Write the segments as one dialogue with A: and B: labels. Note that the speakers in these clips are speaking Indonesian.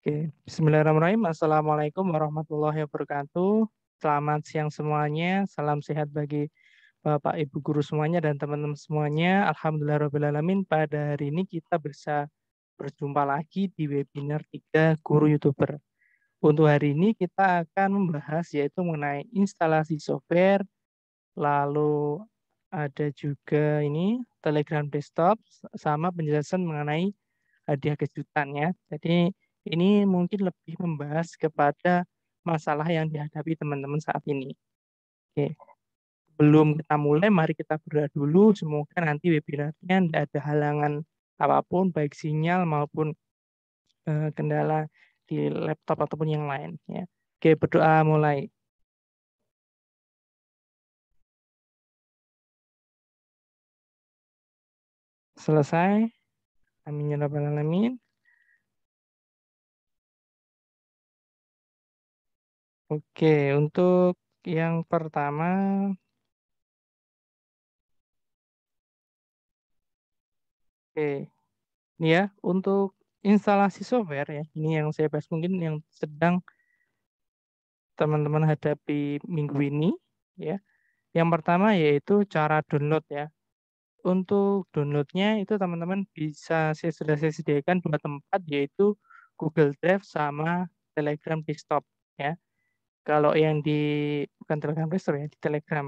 A: Oke, Bismillahirrahmanirrahim. Assalamualaikum warahmatullahi wabarakatuh. Selamat siang semuanya. Salam sehat bagi Bapak Ibu guru semuanya dan teman-teman semuanya. Alhamdulillahirobbilalamin. Pada hari ini kita bisa berjumpa lagi di webinar 3 Guru hmm. YouTuber. Untuk hari ini kita akan membahas yaitu mengenai instalasi software, lalu ada juga ini Telegram desktop sama penjelasan mengenai hadiah kejutan ya. Jadi ini mungkin lebih membahas kepada masalah yang dihadapi teman-teman saat ini. Oke. Belum kita mulai, mari kita berdoa dulu. Semoga nanti webinarnya tidak ada halangan apapun,
B: baik sinyal maupun eh, kendala di laptop ataupun yang lain. Ya. Oke, berdoa mulai. Selesai. Amin ya rabbal alamin. Oke, untuk yang pertama Oke.
A: Ini ya, untuk instalasi software ya, ini yang saya bahas mungkin yang sedang teman-teman hadapi minggu ini ya. Yang pertama yaitu cara download ya. Untuk downloadnya itu teman-teman bisa saya sudah saya sediakan dua tempat yaitu Google Drive sama Telegram Desktop ya. Kalau yang di bukan Telegram Store ya, di Telegram.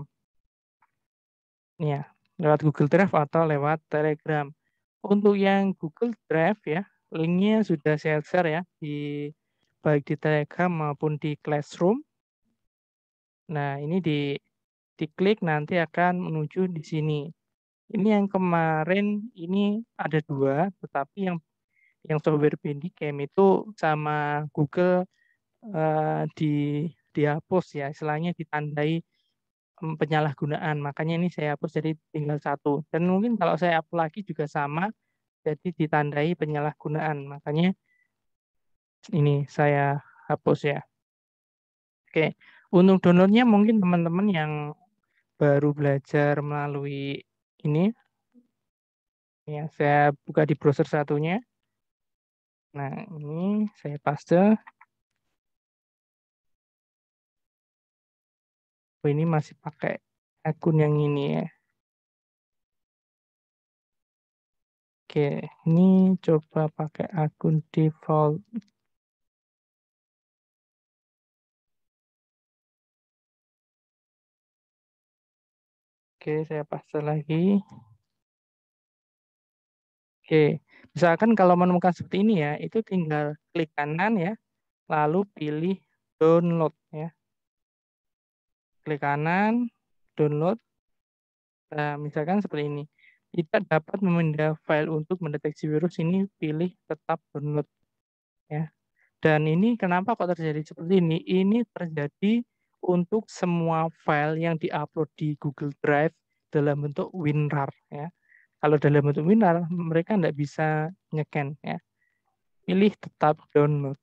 A: Ini ya, lewat Google Drive atau lewat Telegram. Untuk yang Google Drive ya, linknya sudah saya share ya di baik di Telegram maupun di Classroom. Nah, ini di diklik nanti akan menuju di sini. Ini yang kemarin ini ada dua, tetapi yang yang software Bandicam itu sama Google uh, di dihapus ya istilahnya ditandai mmm, penyalahgunaan makanya ini saya hapus jadi tinggal satu dan mungkin kalau saya hapus lagi juga sama jadi ditandai penyalahgunaan makanya ini saya hapus ya oke untuk downloadnya mungkin teman-teman yang baru belajar melalui ini ya saya buka di browser
B: satunya nah ini saya paste oh ini masih pakai akun yang ini ya. Oke, ini coba pakai akun default. Oke, saya paste lagi. Oke,
A: misalkan kalau menemukan seperti ini ya, itu tinggal klik kanan ya, lalu pilih download ya klik kanan, download, nah, misalkan seperti ini. kita dapat memindah file untuk mendeteksi virus ini, pilih tetap download. Ya. Dan ini kenapa kok terjadi seperti ini? Ini terjadi untuk semua file yang diupload di Google Drive dalam bentuk WinRAR. Ya. Kalau dalam bentuk WinRAR, mereka tidak bisa nyeken. Ya. Pilih tetap download.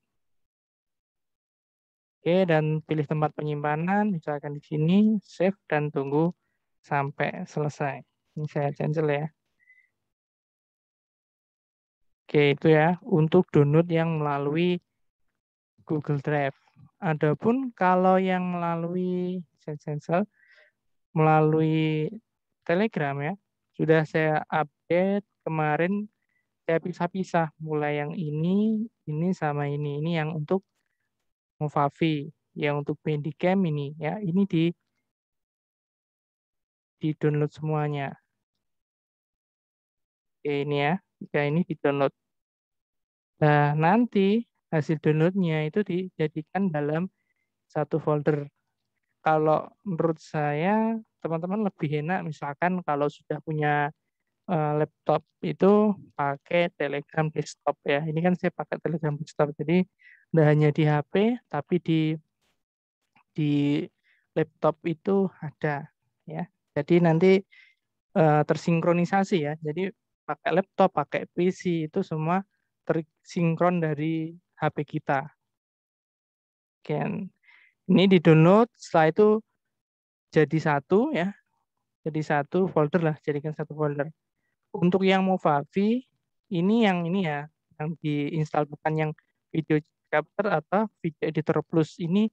A: Oke, dan pilih tempat penyimpanan, misalkan di sini, save, dan tunggu sampai selesai. Ini saya cancel ya. Oke, itu ya untuk download yang melalui Google Drive. Adapun kalau yang melalui saya cancel, melalui Telegram ya, sudah saya update kemarin saya pisah-pisah mulai yang ini, ini sama ini, ini yang untuk Movavi yang untuk Bandicam ini ya ini di di download semuanya oke ini ya jika ya, ini di download nah nanti hasil downloadnya itu dijadikan dalam satu folder kalau menurut saya teman-teman lebih enak misalkan kalau sudah punya eh, laptop itu pakai Telegram desktop ya. Ini kan saya pakai Telegram desktop. Jadi nggak hanya di HP tapi di di laptop itu ada ya. Jadi nanti uh, tersinkronisasi ya. Jadi pakai laptop, pakai PC itu semua tersinkron dari HP kita. Kan. Ini di download, setelah itu jadi satu ya. Jadi satu folder lah, jadikan satu folder. Untuk yang mau Favi ini yang ini ya, yang diinstal bukan yang video Capter atau Video Editor Plus ini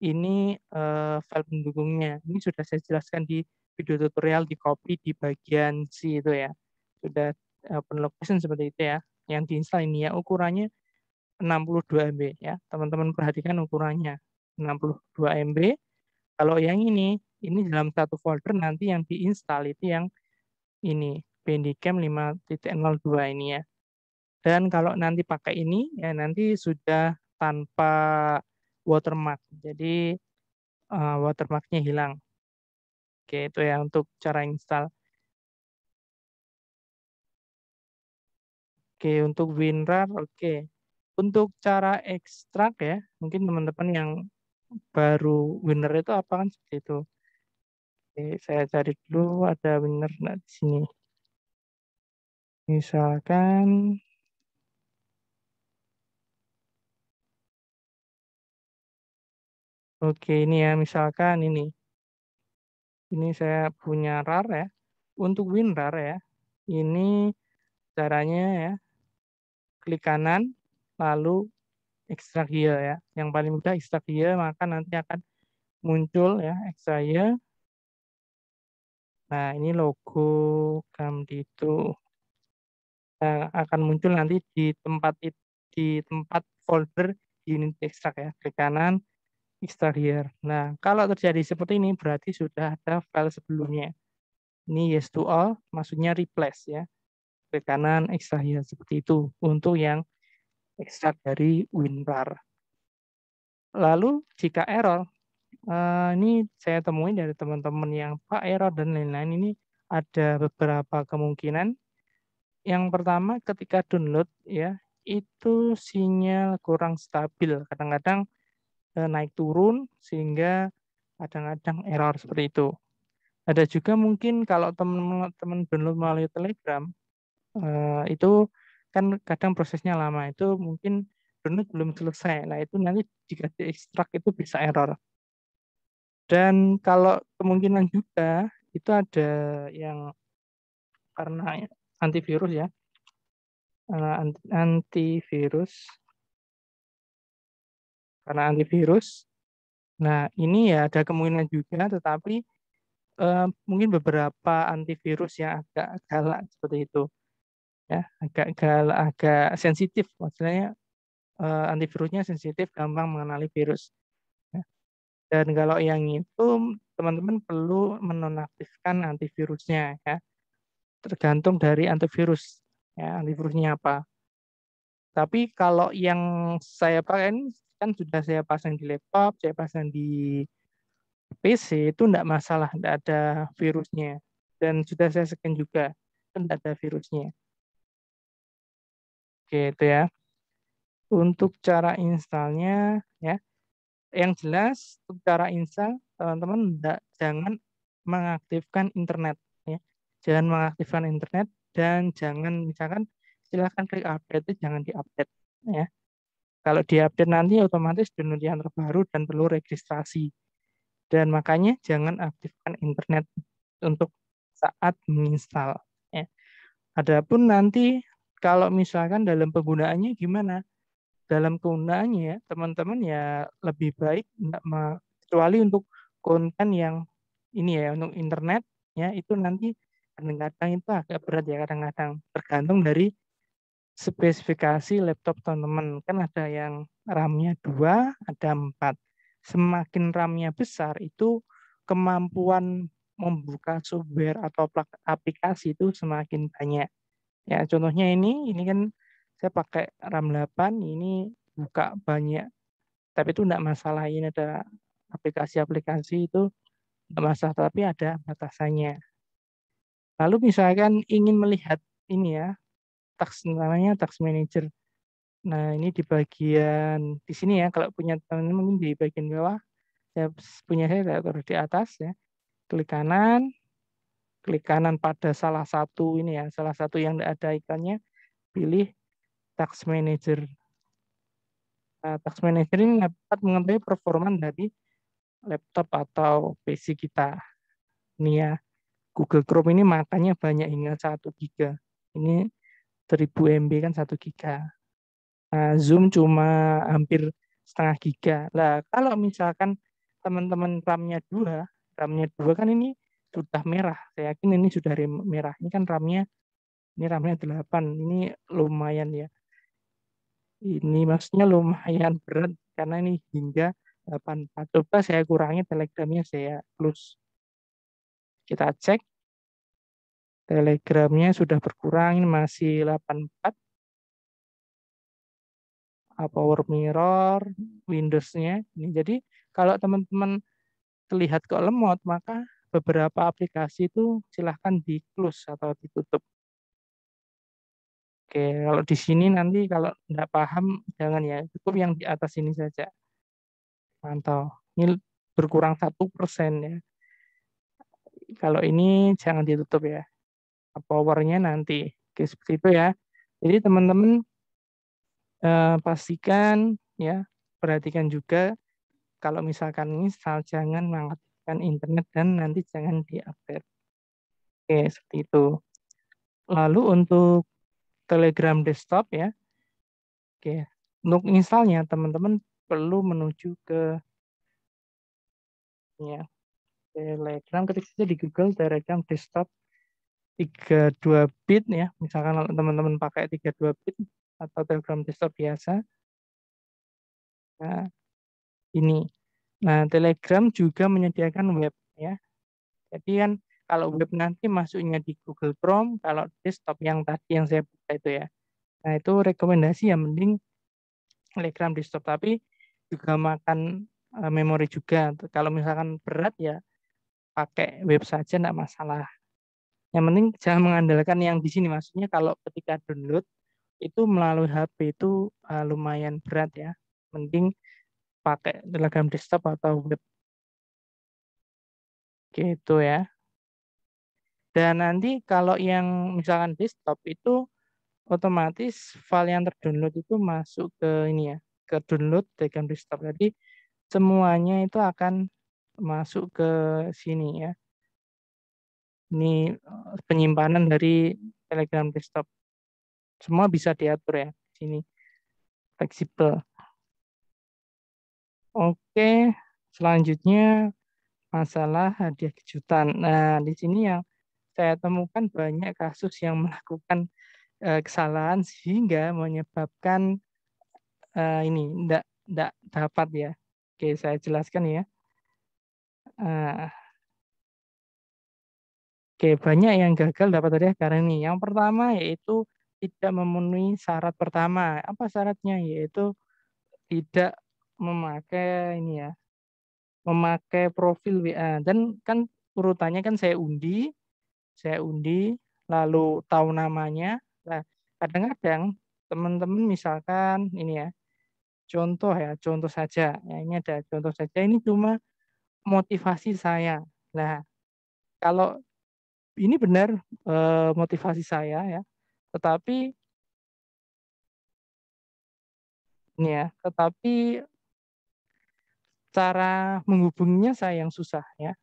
A: ini uh, file pendukungnya. Ini sudah saya jelaskan di video tutorial di copy di bagian C itu ya. Sudah open eh, location seperti itu ya. Yang diinstal ini ya ukurannya 62 MB ya. Teman-teman perhatikan ukurannya 62 MB. Kalau yang ini ini dalam satu folder nanti yang diinstal itu yang ini Bandicam 5.02 ini ya. Dan kalau nanti pakai ini, ya nanti sudah tanpa
B: watermark. Jadi uh, watermarknya hilang. Oke, itu ya untuk cara install. Oke,
A: untuk WinRAR, oke. Untuk cara ekstrak ya, mungkin teman-teman yang baru winner itu apa kan seperti itu. Oke, saya cari
B: dulu ada winner nah, di sini. Misalkan
A: Oke, ini ya misalkan ini. Ini saya punya rar ya. Untuk WinRAR ya, ini caranya ya klik kanan lalu ekstrak here ya. Yang paling mudah ekstrak here maka nanti akan muncul ya ekstrak here. Nah, ini logo itu Nah, akan muncul nanti di tempat di tempat folder unit ekstrak ya. Klik kanan exterior. Nah, kalau terjadi seperti ini berarti sudah ada file sebelumnya. Ini yes to all, maksudnya replace ya. ke kanan exterior seperti itu untuk yang ekstrak dari WinRAR. Lalu jika error, eh, ini saya temuin dari teman-teman yang pak error dan lain-lain ini ada beberapa kemungkinan. Yang pertama ketika download ya itu sinyal kurang stabil. Kadang-kadang Eh, naik turun sehingga kadang-kadang error seperti itu. Ada juga mungkin kalau teman-teman belum melalui Telegram eh, itu kan kadang prosesnya lama itu mungkin download belum selesai. Nah itu nanti jika di ekstrak itu bisa error. Dan kalau kemungkinan juga itu ada yang karena antivirus ya eh, antivirus karena antivirus. Nah, ini ya ada kemungkinan juga, tetapi eh, mungkin beberapa antivirus yang agak galak seperti itu. Ya, agak galak, agak sensitif. Maksudnya eh, antivirusnya sensitif, gampang mengenali virus. Ya. Dan kalau yang itu, teman-teman perlu menonaktifkan antivirusnya. ya Tergantung dari antivirus. Ya, antivirusnya apa. Tapi kalau yang saya pakai ini kan sudah saya pasang di laptop, saya pasang di PC itu tidak masalah, tidak ada virusnya. Dan sudah saya scan juga, tidak ada virusnya. Oke, itu ya. Untuk cara installnya ya, yang jelas untuk cara install teman-teman tidak jangan mengaktifkan internet ya. Jangan mengaktifkan internet dan jangan misalkan silahkan klik update itu jangan diupdate ya. Kalau diupdate nanti otomatis penelitian terbaru dan perlu registrasi. Dan makanya jangan aktifkan internet untuk saat menginstal. Ya. Adapun nanti kalau misalkan dalam penggunaannya gimana? Dalam penggunaannya teman-teman ya lebih baik kecuali untuk konten yang ini ya untuk internet ya itu nanti kadang-kadang itu agak berat ya kadang-kadang tergantung dari spesifikasi laptop teman-teman. Kan ada yang RAM-nya 2, ada empat. Semakin RAM-nya besar, itu kemampuan membuka software atau aplikasi itu semakin banyak. Ya, contohnya ini, ini kan saya pakai RAM 8, ini buka banyak. Tapi itu tidak masalah, ini ada aplikasi-aplikasi itu enggak masalah, tapi ada batasannya. Lalu misalkan ingin melihat ini ya, tax namanya tax manager. Nah, ini di bagian di sini ya kalau punya teman mungkin di bagian bawah. Saya punya saya saya taruh di atas ya. Klik kanan. Klik kanan pada salah satu ini ya, salah satu yang ada ikannya pilih tax manager. Nah, tax manager ini dapat mengetahui performa dari laptop atau PC kita. Ini ya, Google Chrome ini makanya banyak hingga satu giga. Ini 1000 MB kan 1 giga. Nah, Zoom cuma hampir setengah giga. Lah kalau misalkan teman-teman RAM-nya 2, RAM-nya 2 kan ini sudah merah. Saya yakin ini sudah merah. Ini kan RAM-nya ini RAM-nya 8. Ini lumayan ya. Ini maksudnya lumayan berat karena ini hingga 84. Nah, coba saya kurangi telegramnya saya plus. Kita cek Telegramnya sudah berkurang, ini masih 84. Ah, power Mirror, Windows-nya. Ini jadi kalau teman-teman terlihat kok lemot, maka beberapa aplikasi itu silahkan di close atau ditutup.
B: Oke, kalau di
A: sini nanti kalau tidak paham jangan ya, cukup yang di atas ini saja. Mantau. Ini berkurang satu persen ya. Kalau ini jangan ditutup ya powernya nanti. Oke, seperti itu ya. Jadi teman-teman eh, pastikan ya perhatikan juga kalau misalkan ini jangan mengaktifkan internet dan nanti jangan diupdate. Oke, seperti itu. Lalu untuk Telegram desktop ya. Oke, untuk installnya teman-teman perlu menuju ke ya Telegram ketik saja di Google Telegram desktop 32 bit ya, misalkan kalau teman-teman pakai 32 bit atau telegram desktop biasa. Nah, ini. Nah, Telegram juga menyediakan web ya. Jadi kan kalau web nanti masuknya di Google Chrome, kalau desktop yang tadi yang saya buka itu ya. Nah, itu rekomendasi yang mending Telegram desktop tapi juga makan eh, memori juga. Kalau misalkan berat ya pakai web saja enggak masalah. Yang penting jangan mengandalkan yang di sini. Maksudnya kalau ketika download itu melalui HP itu uh, lumayan berat ya. Mending pakai telegram desktop atau web. Gitu ya. Dan nanti kalau yang misalkan desktop itu otomatis file yang terdownload itu masuk ke ini ya, ke download telegram desktop. Jadi semuanya itu akan masuk ke sini ya ini eh, penyimpanan dari Telegram desktop. Semua bisa diatur ya di sini. Fleksibel. Oke, selanjutnya masalah hadiah kejutan. Nah, di sini yang saya temukan banyak kasus yang melakukan eh, kesalahan sehingga menyebabkan uh, ini tidak dapat ya. Oke, saya jelaskan ya. Uh, Oke, banyak yang gagal dapat hadiah karena ini. Yang pertama yaitu tidak memenuhi syarat pertama. Apa syaratnya? Yaitu tidak memakai ini ya. Memakai profil WA dan kan urutannya kan saya undi, saya undi, lalu tahu namanya. Nah, kadang-kadang teman-teman misalkan ini ya. Contoh ya, contoh saja. Ya, ini ada contoh saja. Ini cuma motivasi saya. Nah, kalau
B: ini benar eh, motivasi saya ya tetapi ini ya tetapi
A: cara menghubunginya saya yang susah ya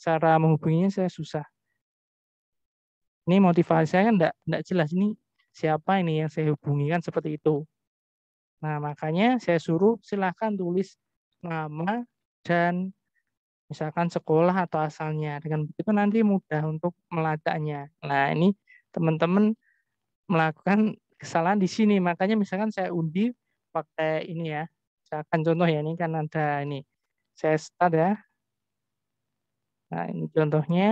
A: cara menghubunginya saya susah ini motivasi saya kan tidak jelas ini siapa ini yang saya hubungi kan seperti itu nah makanya saya suruh silahkan tulis nama dan misalkan sekolah atau asalnya. Dengan begitu nanti mudah untuk melacaknya. Nah, ini teman-teman melakukan kesalahan di sini. Makanya misalkan saya undi pakai ini ya. Saya akan contoh ya, ini kan ada ini. Saya start ya. Nah, ini contohnya.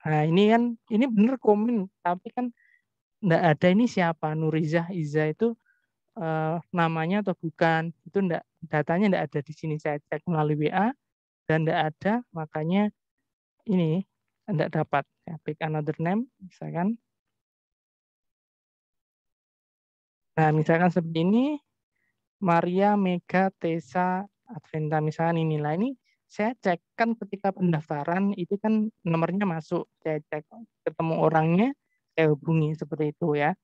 A: Nah, ini kan ini benar komen, tapi kan ndak ada ini siapa Nurizah Iza itu eh, namanya atau bukan. Itu ndak datanya tidak ada di sini saya cek melalui WA dan tidak ada makanya ini tidak dapat ya, pick another name misalkan
B: nah misalkan seperti ini
A: Maria Mega Tesa Adventa misalkan ini lah ini saya cek kan ketika pendaftaran itu kan nomornya masuk saya cek ketemu orangnya saya hubungi seperti itu ya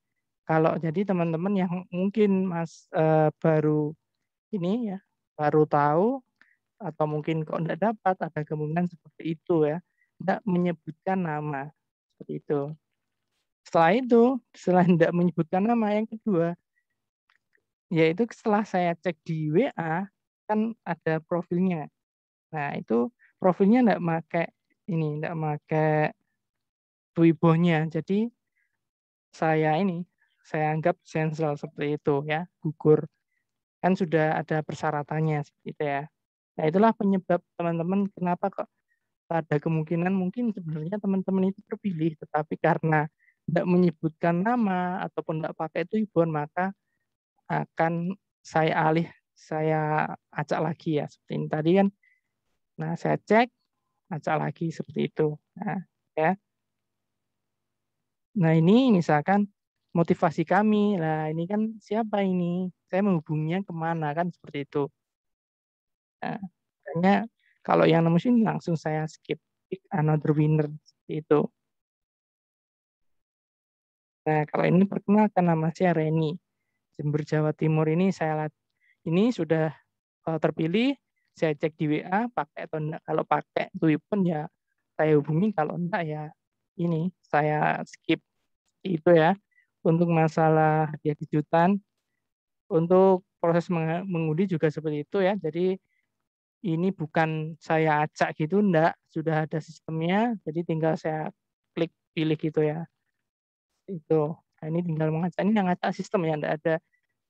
A: kalau jadi teman-teman yang mungkin mas uh, baru ini ya baru tahu atau mungkin kok tidak dapat ada kemungkinan seperti itu ya tidak menyebutkan nama seperti itu setelah itu setelah tidak menyebutkan nama yang kedua yaitu setelah saya cek di WA kan ada profilnya nah itu profilnya tidak pakai ini tidak pakai Twibonya jadi saya ini saya anggap sensual seperti itu ya gugur Kan sudah ada persyaratannya seperti itu ya. Nah, itulah penyebab teman-teman kenapa kok ada kemungkinan mungkin sebenarnya teman-teman itu terpilih tetapi karena tidak menyebutkan nama ataupun tidak pakai itu hiburan maka akan saya alih saya acak lagi ya seperti ini tadi kan nah saya cek acak lagi seperti itu nah ya nah ini misalkan motivasi kami lah ini kan siapa ini saya menghubunginya kemana kan seperti itu nah, makanya kalau yang nemu sini langsung saya skip pick another winner seperti itu nah kalau ini perkenalkan nama saya Reni Jember Jawa Timur ini saya ini sudah eh, terpilih saya cek di WA pakai atau enggak kalau pakai pun ya saya hubungi kalau enggak ya ini saya skip itu ya untuk masalah hadiah kejutan untuk proses mengudi juga seperti itu ya. Jadi ini bukan saya acak gitu, ndak? Sudah ada sistemnya, jadi tinggal saya klik pilih gitu ya. Itu. Nah, ini tinggal mengacak. Ini yang acak sistem ya, ndak ada.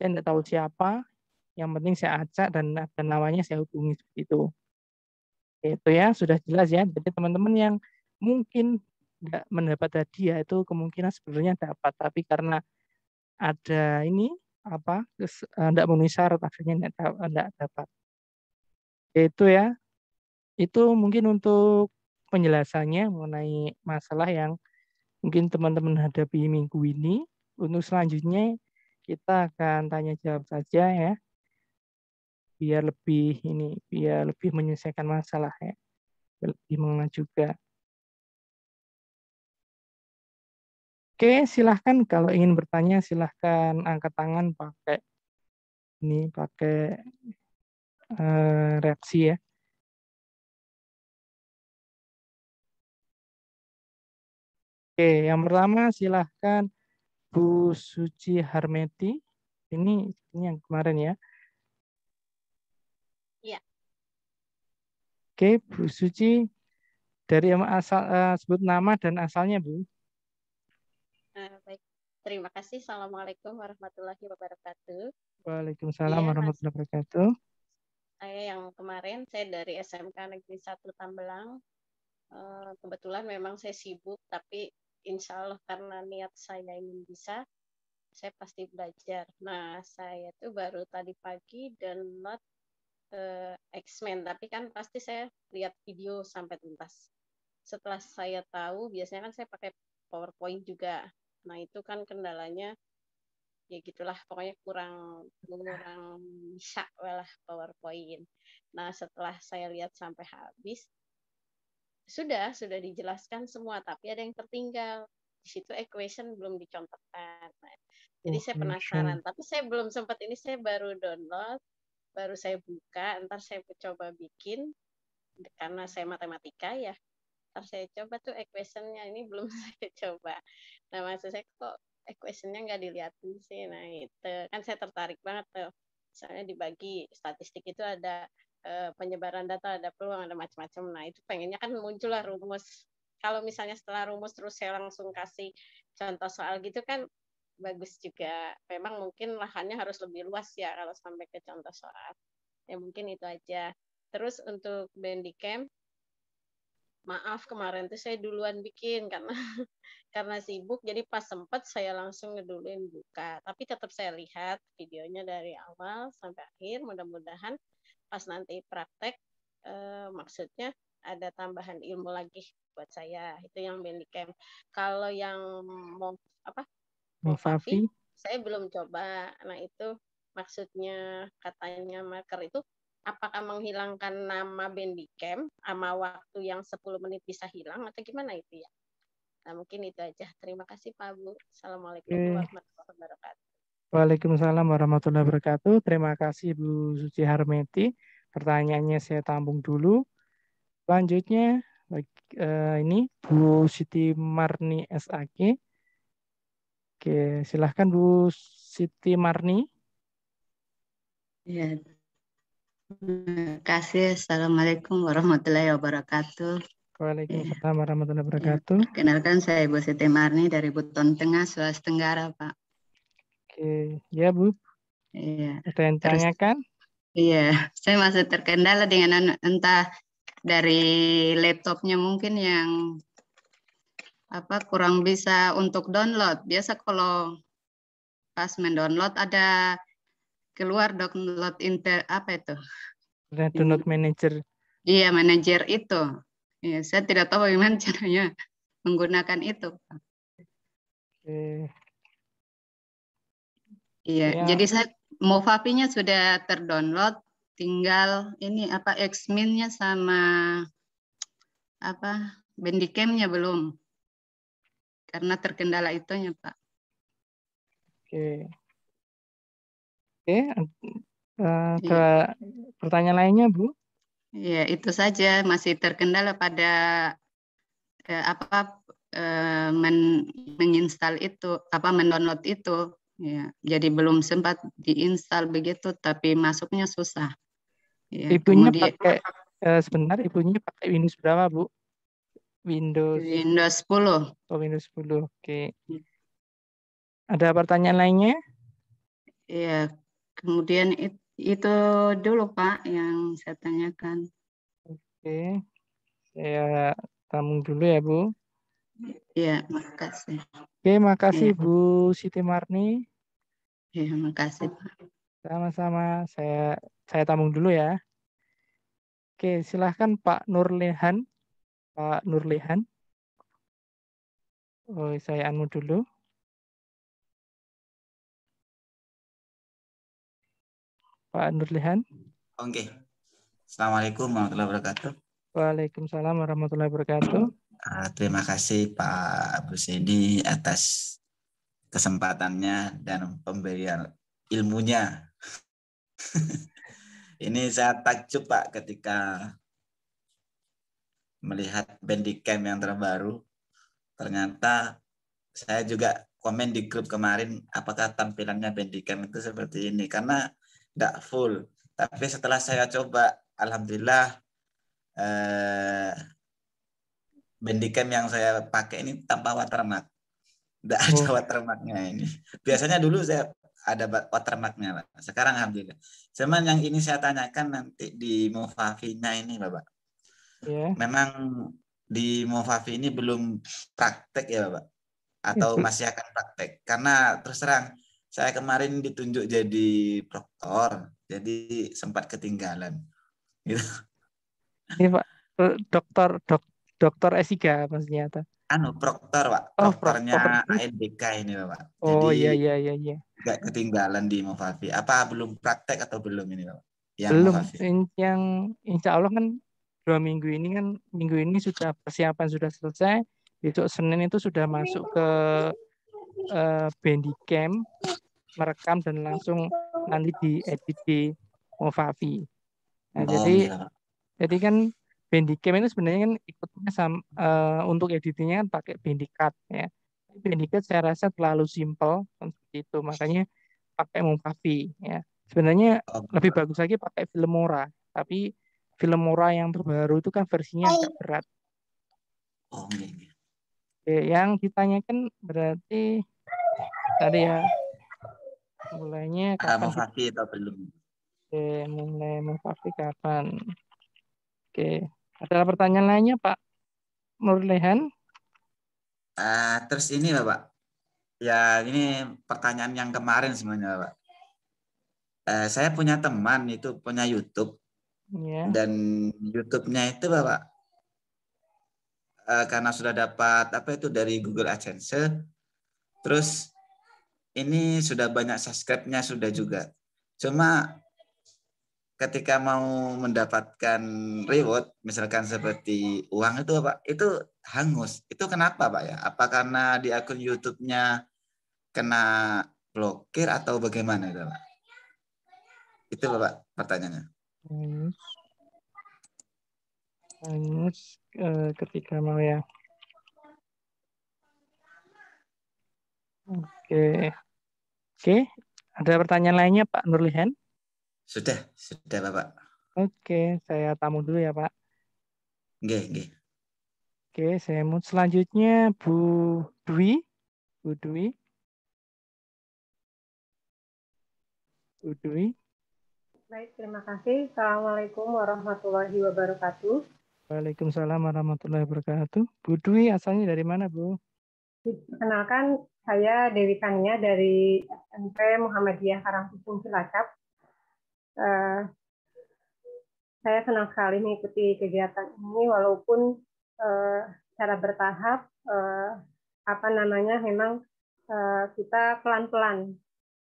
A: Saya ndak tahu siapa. Yang penting saya acak dan ada namanya saya hubungi seperti itu. Itu ya, sudah jelas ya. Jadi teman-teman yang mungkin enggak mendapat hadiah itu kemungkinan sebenarnya dapat. Tapi karena ada ini apa tidak eh, memenuhi syarat akhirnya tidak dapat itu ya itu mungkin untuk penjelasannya mengenai masalah yang mungkin teman-teman hadapi minggu ini untuk selanjutnya kita akan tanya jawab saja ya
B: biar lebih ini biar lebih menyelesaikan masalah ya lebih mengenal juga Oke, silahkan kalau ingin bertanya silahkan angkat tangan pakai ini pakai uh, reaksi ya. Oke, yang pertama silahkan
A: Bu Suci Harmeti. Ini ini yang kemarin ya. Iya. Oke, Bu Suci dari asal uh, sebut nama dan asalnya Bu.
C: Eh, baik. Terima kasih. Assalamualaikum warahmatullahi wabarakatuh.
A: Waalaikumsalam ya, warahmatullahi wabarakatuh.
C: Saya eh, yang kemarin saya dari SMK Negeri 1 Tambelang. Eh, kebetulan memang saya sibuk, tapi insya Allah karena niat saya ingin bisa, saya pasti belajar. Nah, saya tuh baru tadi pagi download uh, X-Men, tapi kan pasti saya lihat video sampai tuntas. Setelah saya tahu, biasanya kan saya pakai PowerPoint juga. Nah itu kan kendalanya ya gitulah pokoknya kurang kurang bisa lah PowerPoint. Nah setelah saya lihat sampai habis sudah sudah dijelaskan semua tapi ada yang tertinggal di situ equation belum dicontohkan. Nah, jadi oh, saya penasaran tapi saya belum sempat ini saya baru download baru saya buka ntar saya coba bikin karena saya matematika ya harus saya coba tuh equationnya ini belum saya coba nah maksud saya kok equationnya nggak dilihatin sih nah itu kan saya tertarik banget tuh misalnya dibagi statistik itu ada eh, penyebaran data ada peluang ada macam-macam nah itu pengennya kan muncullah rumus kalau misalnya setelah rumus terus saya langsung kasih contoh soal gitu kan bagus juga memang mungkin lahannya harus lebih luas ya kalau sampai ke contoh soal ya mungkin itu aja terus untuk bandicam maaf kemarin tuh saya duluan bikin karena karena sibuk jadi pas sempat saya langsung ngedulin buka tapi tetap saya lihat videonya dari awal sampai akhir mudah-mudahan pas nanti praktek eh, maksudnya ada tambahan ilmu lagi buat saya itu yang Camp kalau yang mau apa Favi saya belum coba nah itu maksudnya katanya marker itu apakah menghilangkan nama Bendikem, sama waktu yang 10 menit bisa hilang atau gimana itu ya? Nah, mungkin itu aja. Terima kasih Pak Bu. Assalamualaikum okay.
A: warahmatullahi wabarakatuh. Waalaikumsalam warahmatullahi wabarakatuh. Terima kasih Bu Suci Harmeti. Pertanyaannya saya tambung dulu. Selanjutnya eh, ini Bu Siti Marni SAG. Oke, silahkan Bu Siti Marni. Ya,
D: Terima kasih. Assalamualaikum warahmatullahi wabarakatuh.
A: Waalaikumsalam warahmatullahi eh, wabarakatuh.
D: Kenalkan saya Ibu Siti Marni dari Buton Tengah, Sulawesi Tenggara, Pak.
A: Oke, ya Bu. Iya. Ada yang tanyakan? Iya,
D: saya masih terkendala dengan anu, entah dari laptopnya mungkin yang apa kurang bisa untuk download. Biasa kalau pas mendownload ada keluar download inter apa itu?
A: Download manager.
D: Iya, manager itu. Iya, saya tidak tahu bagaimana caranya menggunakan itu.
B: Oke. Iya, ya. jadi saya
D: Movapinya sudah terdownload, tinggal ini apa Xminnya sama apa Bandicamnya belum karena terkendala itunya Pak.
B: Oke. Oke, uh, ke
A: yeah. pertanyaan lainnya, Bu.
D: Ya, itu saja masih terkendala pada eh, apa eh, men, menginstal itu, apa mendownload itu. Ya, jadi belum sempat diinstal begitu, tapi masuknya
A: susah. Yeah. ibunya kemudian, pakai eh, sebentar ibunya pakai Windows berapa, Bu? Windows Windows 10. Oh, Windows 10. Oke. Okay. Hmm. Ada pertanyaan lainnya? Ya, Kemudian it, itu
D: dulu Pak yang saya tanyakan. Oke,
A: saya tamu dulu ya Bu. Ya, makasih. Oke, makasih ya. Bu Siti Marni. Ya, makasih Pak. Sama-sama, saya saya tamung dulu ya. Oke, silahkan Pak Nurlihan.
B: Pak Nurlihan. Oh, saya anu dulu. Pak Nurlihan. Oke. Okay. Assalamualaikum warahmatullahi wabarakatuh. Waalaikumsalam warahmatullahi
A: wabarakatuh.
E: Uh, terima kasih Pak Busedi atas kesempatannya dan pemberian ilmunya. Ini saya takjub Pak ketika melihat Bandicam yang terbaru. Ternyata saya juga komen di grup kemarin apakah tampilannya Bandicam itu seperti ini karena tidak full. Tapi setelah saya coba, alhamdulillah eh, bandicam yang saya pakai ini tanpa watermark. Tidak ada oh. watermarknya ini. Biasanya dulu saya ada watermarknya, Pak. Sekarang alhamdulillah. Cuman yang ini saya tanyakan nanti di Movavina ini, Bapak. Yeah. Memang di Movavi ini belum praktek ya Bapak? Atau masih akan praktek? Karena terus terang saya kemarin ditunjuk jadi proktor, jadi sempat ketinggalan.
A: Gitu. Ini Pak, dokter dok, dokter S3 maksudnya atau?
E: Anu, proktor Pak, oh, proktornya proktor. ANDK ini Pak. oh iya iya iya iya. Gak ketinggalan di Movavi. Apa belum praktek atau belum ini Pak?
A: Yang belum, Movavi. yang insya Allah kan dua minggu ini kan minggu ini sudah persiapan sudah selesai besok Senin itu sudah masuk ke uh, eh, Camp merekam dan langsung nanti diedit di Movavi.
B: Nah, oh, jadi ya.
A: jadi kan Bandicam itu sebenarnya kan ikutnya sama, uh, eh, untuk editingnya kan pakai Bandicat ya. Bandicat saya rasa terlalu simple kan seperti itu, makanya pakai Movavi ya. Sebenarnya oh, lebih bagus lagi pakai Filmora, tapi Filmora yang terbaru itu kan versinya agak berat. Oh, iya, iya. Oke, yang ditanyakan berarti tadi ya mulainya eh, kapan? Mufafi atau belum? Oke, mulai mufakti kapan? Oke, ada pertanyaan lainnya Pak Murlehan?
E: Uh, eh, terus ini Bapak, ya ini pertanyaan yang kemarin sebenarnya Bapak. Uh, saya punya teman itu punya YouTube yeah. dan YouTube-nya itu Bapak uh, karena sudah dapat apa itu dari Google AdSense, terus ini sudah banyak subscribe-nya sudah juga. Cuma ketika mau mendapatkan reward, misalkan seperti uang itu Pak, itu hangus. Itu kenapa Pak ya? Apa karena di akun YouTube-nya kena blokir atau bagaimana itu Pak? Itu Pak pertanyaannya.
A: Hangus. Hangus eh, ketika mau ya. Oke. Oke, ada pertanyaan lainnya Pak Nurlihan?
F: Sudah, sudah
E: Bapak.
A: Oke, saya tamu dulu ya Pak. Oke, oke. Oke, saya mau selanjutnya Bu Dwi. Bu Dwi. Bu Dwi.
G: Baik, terima kasih. Assalamualaikum warahmatullahi wabarakatuh.
A: Waalaikumsalam warahmatullahi wabarakatuh. Bu Dwi asalnya dari mana, Bu?
G: Dikenalkan saya Dewi Tania dari SMP Muhammadiyah Karangkusung Cilacap. Uh, saya senang sekali mengikuti kegiatan ini walaupun uh, secara bertahap uh, apa namanya memang uh, kita pelan-pelan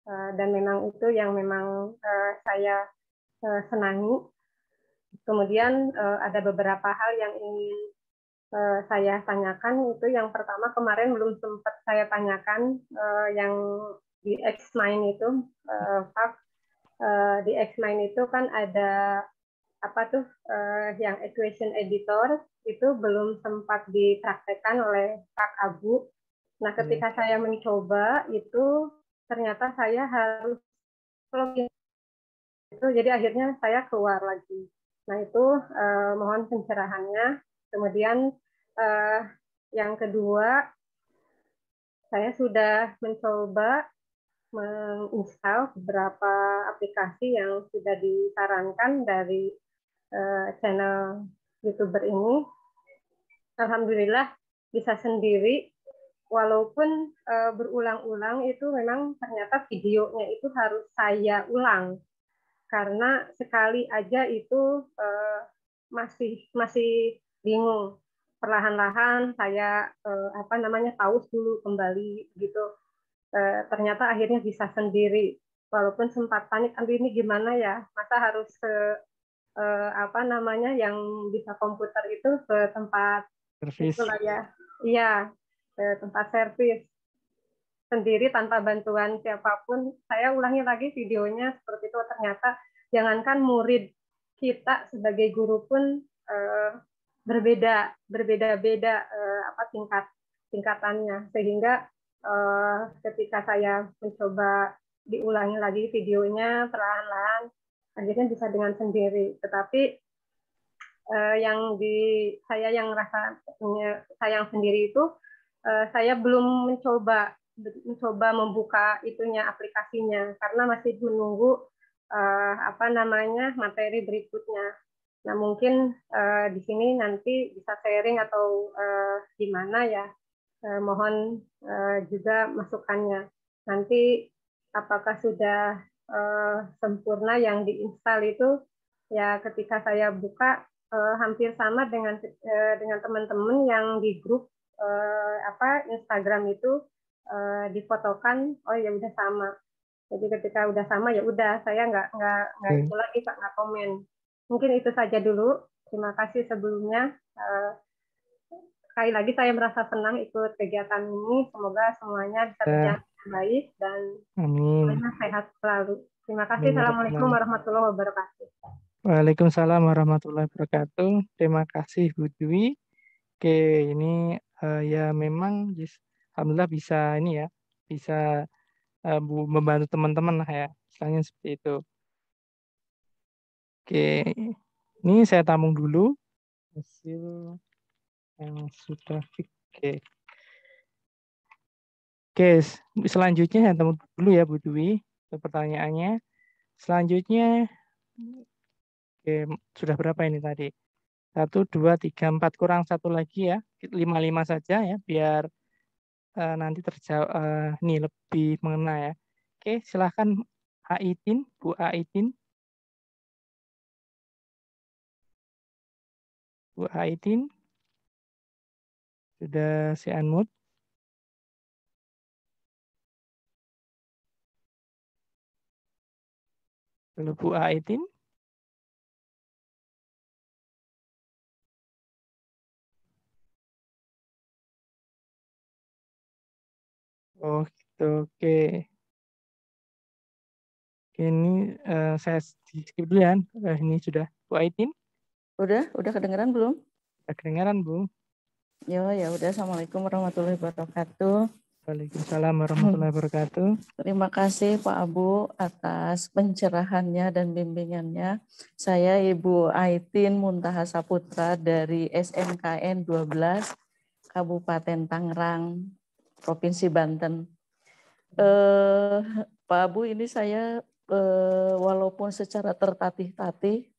G: uh, dan memang itu yang memang uh, saya uh, senangi. Kemudian uh, ada beberapa hal yang ingin Eh, saya tanyakan itu yang pertama kemarin belum sempat saya tanyakan eh, yang di X9 itu eh, Pak di X9 itu kan ada apa tuh yang equation editor itu belum sempat dipraktekkan oleh Pak Abu. Nah, hmm. ketika hmm. saya mencoba itu ternyata saya harus login itu jadi akhirnya saya keluar lagi. Nah, itu eh, mohon pencerahannya Kemudian uh, yang kedua, saya sudah mencoba menginstal beberapa aplikasi yang sudah disarankan dari uh, channel youtuber ini. Alhamdulillah bisa sendiri, walaupun uh, berulang-ulang itu memang ternyata videonya itu harus saya ulang karena sekali aja itu uh, masih masih bingung perlahan-lahan saya eh, apa namanya tahu dulu kembali gitu eh, ternyata akhirnya bisa sendiri walaupun sempat panik ambil ini gimana ya masa harus ke eh, apa namanya yang bisa komputer itu ke tempat
B: servis ya
G: iya ke tempat servis sendiri tanpa bantuan siapapun saya ulangi lagi videonya seperti itu ternyata jangankan murid kita sebagai guru pun eh, berbeda berbeda-beda eh, apa tingkat tingkatannya sehingga eh, ketika saya mencoba diulangi lagi videonya perlahan-lahan akhirnya bisa dengan sendiri tetapi eh, yang di saya yang rasa sayang sendiri itu eh, saya belum mencoba mencoba membuka itunya aplikasinya karena masih menunggu eh, apa namanya materi berikutnya Nah mungkin uh, di sini nanti bisa sharing atau uh, gimana ya, uh, mohon uh, juga masukannya. Nanti apakah sudah uh, sempurna yang diinstal itu ya ketika saya buka uh, hampir sama dengan uh, dengan teman-teman yang di grup uh, apa Instagram itu uh, difotokan oh ya udah sama jadi ketika udah sama ya udah saya nggak nggak nggak hmm. lagi nggak komen Mungkin itu saja dulu. Terima kasih sebelumnya. Eh, sekali lagi saya merasa senang ikut kegiatan ini. Semoga semuanya bisa iya. berjalan baik dan Amin. sehat selalu. Terima kasih. Assalamualaikum warahmatullahi wabarakatuh.
A: Waalaikumsalam warahmatullahi wabarakatuh. Terima kasih Bu Dwi. Oke, ini uh, ya memang yes, alhamdulillah bisa ini ya, bisa uh, membantu teman-teman lah ya. Misalnya seperti itu. Oke, ini saya tamung dulu hasil yang sudah fix. Oke. Oke, selanjutnya saya tamung dulu ya Bu Dwi pertanyaannya. Selanjutnya oke, sudah berapa ini tadi? Satu, dua, tiga, empat kurang satu lagi ya, lima lima saja ya, biar uh, nanti terjawab uh, eh, nih lebih
B: mengena ya. Oke, silahkan Aitin, Bu Aitin. Bu Aitin. Sudah si anmut. Lalu Bu Aitin. Oh, gitu. Oke. Oke, ini uh, saya skip dulu ya.
A: Uh, ini sudah Bu Aitin.
H: Udah, udah kedengeran belum?
A: Udah kedengeran, Bu.
H: Yo, ya udah. Assalamualaikum warahmatullahi wabarakatuh.
A: Waalaikumsalam warahmatullahi wabarakatuh.
H: Terima kasih Pak Abu atas pencerahannya dan bimbingannya. Saya Ibu Aitin Muntaha Saputra dari SMKN 12 Kabupaten Tangerang, Provinsi Banten. Eh, Pak Abu ini saya eh, walaupun secara tertatih-tatih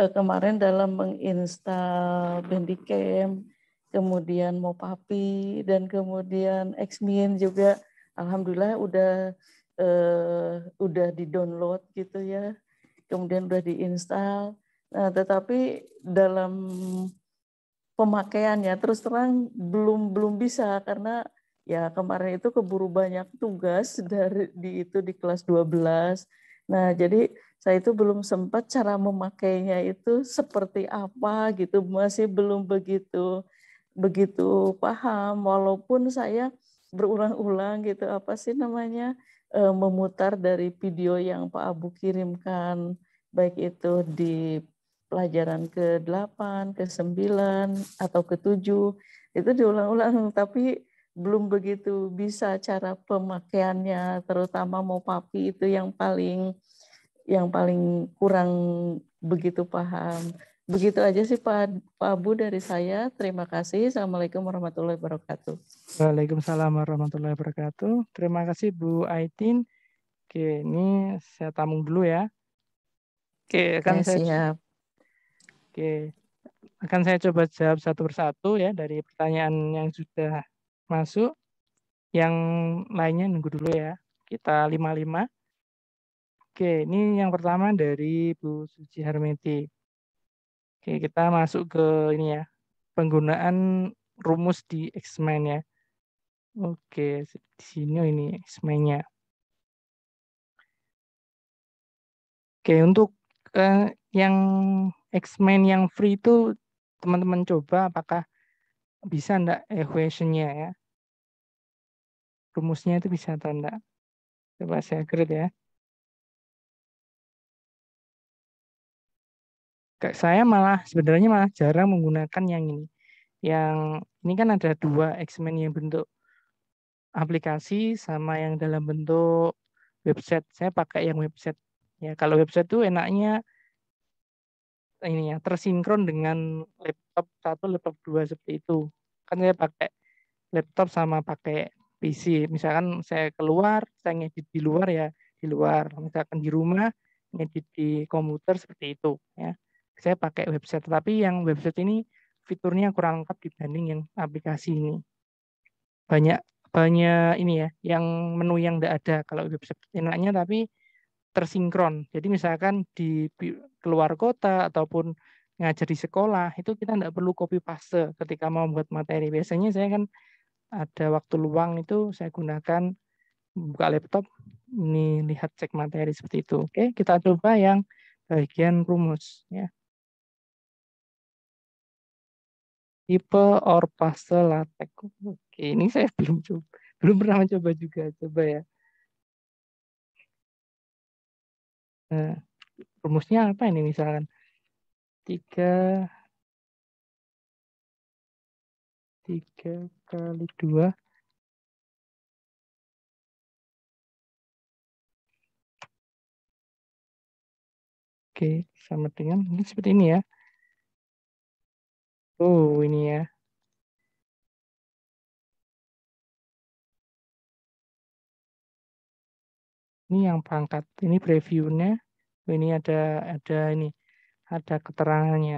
H: uh, kemarin dalam menginstal Bendikem, kemudian Mopapi, dan kemudian Xmin juga alhamdulillah udah uh, udah di-download gitu ya. Kemudian udah diinstal. Nah, tetapi dalam pemakaiannya terus terang belum belum bisa karena ya kemarin itu keburu banyak tugas dari di itu di kelas 12. Nah, jadi saya itu belum sempat cara memakainya itu seperti apa gitu masih belum begitu begitu paham walaupun saya berulang-ulang gitu apa sih namanya eh, memutar dari video yang Pak Abu kirimkan baik itu di pelajaran ke-8, ke-9 atau ke-7 itu diulang-ulang tapi belum begitu bisa cara pemakaiannya terutama mau papi itu yang paling yang paling kurang begitu paham. Begitu aja sih Pak, Pak Abu dari saya. Terima kasih. Assalamualaikum warahmatullahi wabarakatuh.
A: Waalaikumsalam warahmatullahi wabarakatuh. Terima kasih Bu Aitin. Oke, ini saya tamung dulu ya. Oke, akan ya, saya siap. Oke. Akan saya coba jawab satu persatu ya dari pertanyaan yang sudah masuk. Yang lainnya nunggu dulu ya. Kita lima-lima. Oke, ini yang pertama dari Bu Suci Hermiti. Oke, kita masuk ke ini ya. Penggunaan rumus di X-Men ya. Oke, di sini ini X-Men-nya. Oke, untuk eh, yang X-Men yang free itu teman-teman coba apakah
B: bisa enggak equation-nya ya. Rumusnya itu bisa atau enggak. Coba saya create ya. saya malah sebenarnya malah jarang menggunakan yang ini. Yang
A: ini kan ada dua X-Men yang bentuk aplikasi sama yang dalam bentuk website. Saya pakai yang website. Ya, kalau website itu enaknya ini ya tersinkron dengan laptop satu, laptop dua seperti itu. Kan saya pakai laptop sama pakai PC. Misalkan saya keluar, saya ngedit di luar ya di luar. Misalkan di rumah ngedit di komputer seperti itu ya saya pakai website tetapi yang website ini fiturnya kurang lengkap dibanding yang aplikasi ini banyak banyak ini ya yang menu yang tidak ada kalau website enaknya tapi tersinkron jadi misalkan di keluar kota ataupun ngajar di sekolah itu kita tidak perlu copy paste ketika mau membuat materi biasanya saya kan ada waktu luang itu saya gunakan buka laptop ini lihat cek materi seperti itu oke kita coba yang bagian
B: rumus ya Tipe or pastel Oke, ini saya belum coba. Belum pernah mencoba juga. Coba ya. Nah, rumusnya apa ini misalkan? tiga tiga kali dua. Oke, sama dengan ini seperti ini ya. Oh, ini ya. Ini yang pangkat. Ini previewnya. Ini ada ada ini
A: ada keterangannya.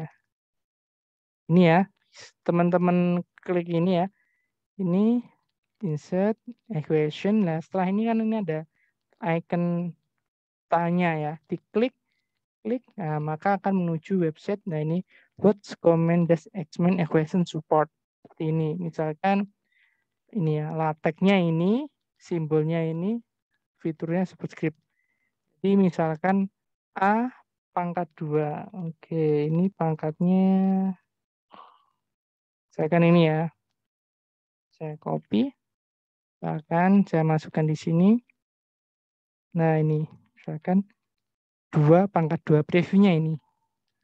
A: Ini ya, teman-teman klik ini ya. Ini insert equation. Nah, setelah ini kan ini ada icon tanya ya. Diklik, klik, nah, maka akan menuju website. Nah, ini what command does X-Men equation support? Seperti ini. Misalkan ini ya, lateknya ini, simbolnya ini, fiturnya subscript. Jadi misalkan A pangkat 2. Oke, ini pangkatnya saya kan ini ya. Saya copy. bahkan saya masukkan di sini. Nah, ini misalkan 2 pangkat 2 previewnya ini.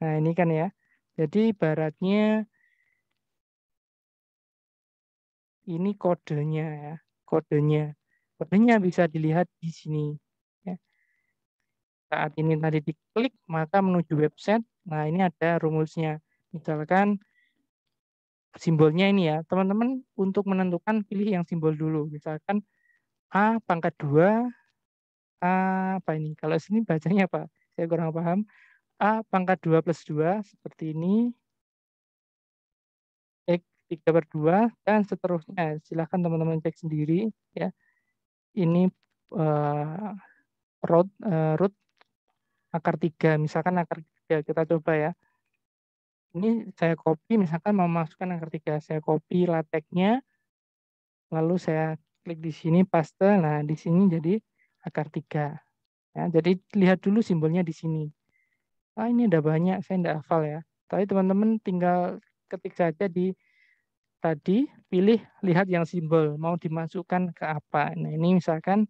A: Nah, ini kan ya. Jadi baratnya ini kodenya ya, kodenya. Kodenya bisa dilihat di sini. Ya. Saat ini tadi diklik, maka menuju website. Nah, ini ada rumusnya. Misalkan simbolnya ini ya. Teman-teman untuk menentukan pilih yang simbol dulu. Misalkan A pangkat 2, A apa ini? Kalau sini bacanya apa? Saya kurang paham. A pangkat 2 plus 2 seperti ini. X 3 per 2 dan seterusnya. Silahkan teman-teman cek sendiri. ya Ini uh, eh, root, uh, eh, root akar 3. Misalkan akar 3 kita coba ya. Ini saya copy, misalkan mau masukkan akar 3. Saya copy lateknya, lalu saya klik di sini paste. Nah, di sini jadi akar 3. Ya, jadi lihat dulu simbolnya di sini ah ini ada banyak saya tidak hafal ya tapi teman-teman tinggal ketik saja di tadi pilih lihat yang simbol mau dimasukkan ke apa nah ini misalkan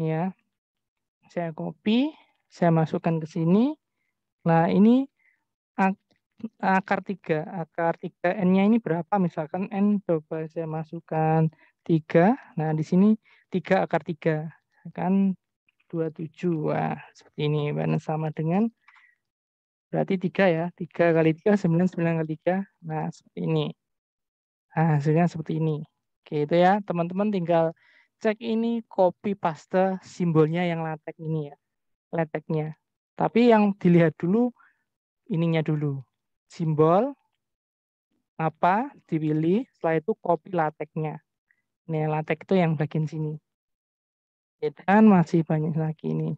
A: ini ya saya copy saya masukkan ke sini nah ini akar tiga, akar tiga n-nya ini berapa misalkan n coba saya masukkan tiga. nah di sini tiga akar tiga, kan 27. Wah, seperti ini. Karena sama dengan berarti 3 ya. 3 kali 3, 9, 9 kali 3. Nah, seperti ini. Nah, hasilnya seperti ini. Oke, itu ya. Teman-teman tinggal cek ini, copy paste simbolnya yang latek ini ya. Lateknya. Tapi yang dilihat dulu, ininya dulu. Simbol, apa, dipilih, setelah itu copy lateknya. ini nah, latek itu yang bagian sini
B: dan masih banyak lagi ini.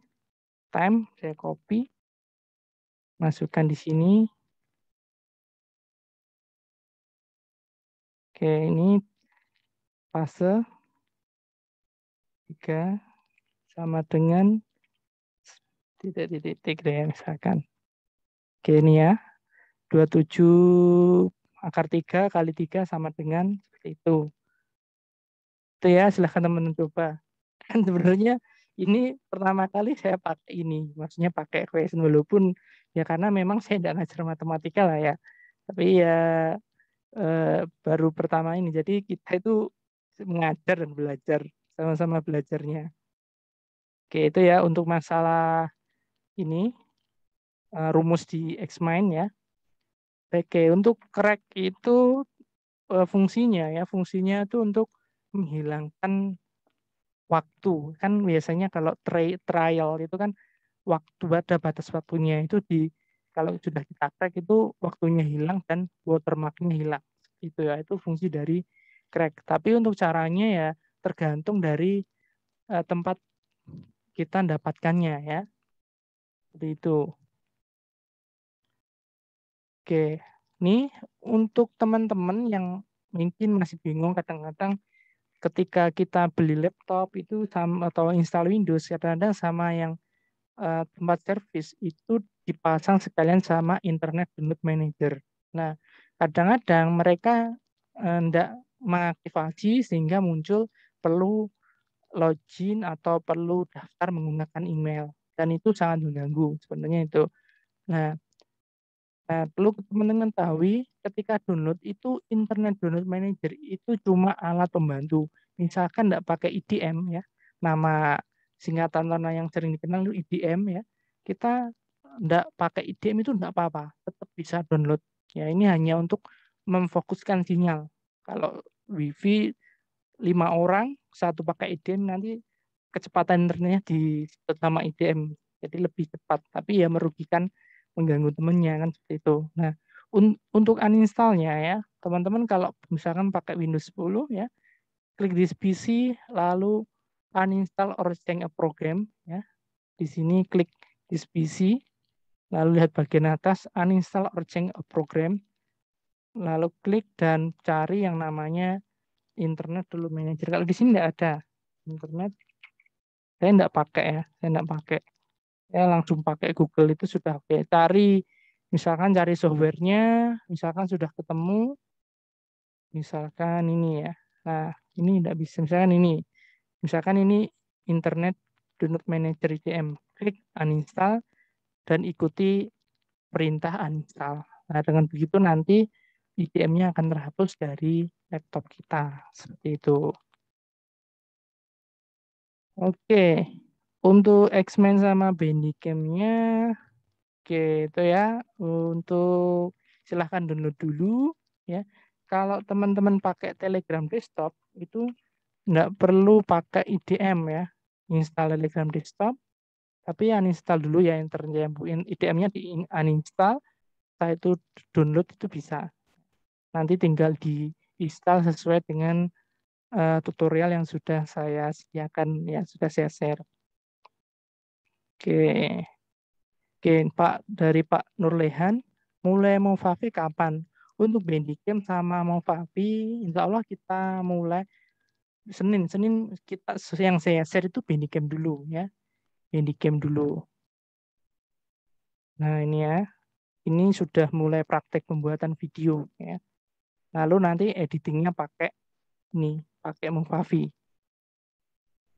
B: Time saya copy, masukkan di sini. Oke, ini fase
A: 3 sama dengan titik-titik ya misalkan. Oke, ini ya. 27 akar 3 kali 3 sama dengan seperti itu. Itu ya, silahkan teman-teman coba kan sebenarnya ini pertama kali saya pakai ini, maksudnya pakai equation walaupun ya karena memang saya tidak ngajar matematika lah ya, tapi ya eh, baru pertama ini. Jadi kita itu mengajar dan belajar sama-sama belajarnya. Oke itu ya untuk masalah ini eh, rumus di Xmind ya. Oke untuk crack itu eh, fungsinya ya fungsinya itu untuk menghilangkan waktu kan biasanya kalau tri trial itu kan waktu ada batas waktunya itu di kalau sudah kita crack itu waktunya hilang dan watermarknya hilang itu ya itu fungsi dari crack tapi untuk caranya ya tergantung dari uh, tempat kita mendapatkannya ya seperti itu oke nih untuk teman-teman yang mungkin masih bingung kadang-kadang ketika kita beli laptop itu sama atau install Windows kadang-kadang sama yang uh, tempat servis itu dipasang sekalian sama Internet Download Manager. Nah, kadang-kadang mereka tidak eh, uh, mengaktifasi sehingga muncul perlu login atau perlu daftar menggunakan email dan itu sangat mengganggu sebenarnya itu. Nah, nah perlu teman-teman tahu ketika download itu internet download manager itu cuma alat pembantu. Misalkan tidak pakai IDM e ya, nama singkatan tanah yang sering dikenal itu IDM e ya. Kita tidak pakai IDM e itu tidak apa-apa, tetap bisa download. Ya ini hanya untuk memfokuskan sinyal. Kalau WiFi lima orang satu pakai IDM nanti kecepatan internetnya di sama IDM jadi lebih cepat tapi ya merugikan mengganggu temennya kan seperti itu nah un untuk uninstallnya ya, teman-teman kalau misalkan pakai Windows 10 ya, klik di PC lalu uninstall or change a program ya. Di sini klik di PC lalu lihat bagian atas uninstall or change a program. Lalu klik dan cari yang namanya internet dulu manager. Kalau di sini tidak ada internet. Saya tidak pakai ya, saya tidak pakai. Saya langsung pakai Google itu sudah oke. Cari Misalkan cari softwarenya, misalkan sudah ketemu, misalkan ini ya. Nah, ini tidak bisa. Misalkan ini. Misalkan ini Internet Download Manager IDM. Klik uninstall dan ikuti perintah uninstall. Nah, dengan begitu nanti IDM-nya akan terhapus dari laptop kita. Seperti itu. Oke, untuk X-Men sama Bandicam-nya Oke, itu ya untuk silahkan download dulu ya. Kalau teman-teman pakai Telegram desktop itu nggak perlu pakai IDM ya, install Telegram desktop. Tapi uninstall dulu ya yang terjemputin IDM-nya di uninstall, setelah itu download itu bisa. Nanti tinggal di install sesuai dengan uh, tutorial yang sudah saya sediakan ya sudah saya share. Oke. Okay. Oke, Pak dari Pak Nurlehan, mulai Favi kapan? Untuk Bendikem sama Favi, insya Allah kita mulai Senin. Senin kita yang saya share itu Bendikem dulu ya. Bendikem dulu. Nah ini ya, ini sudah mulai praktek pembuatan video ya. Lalu nanti editingnya pakai ini, pakai Favi.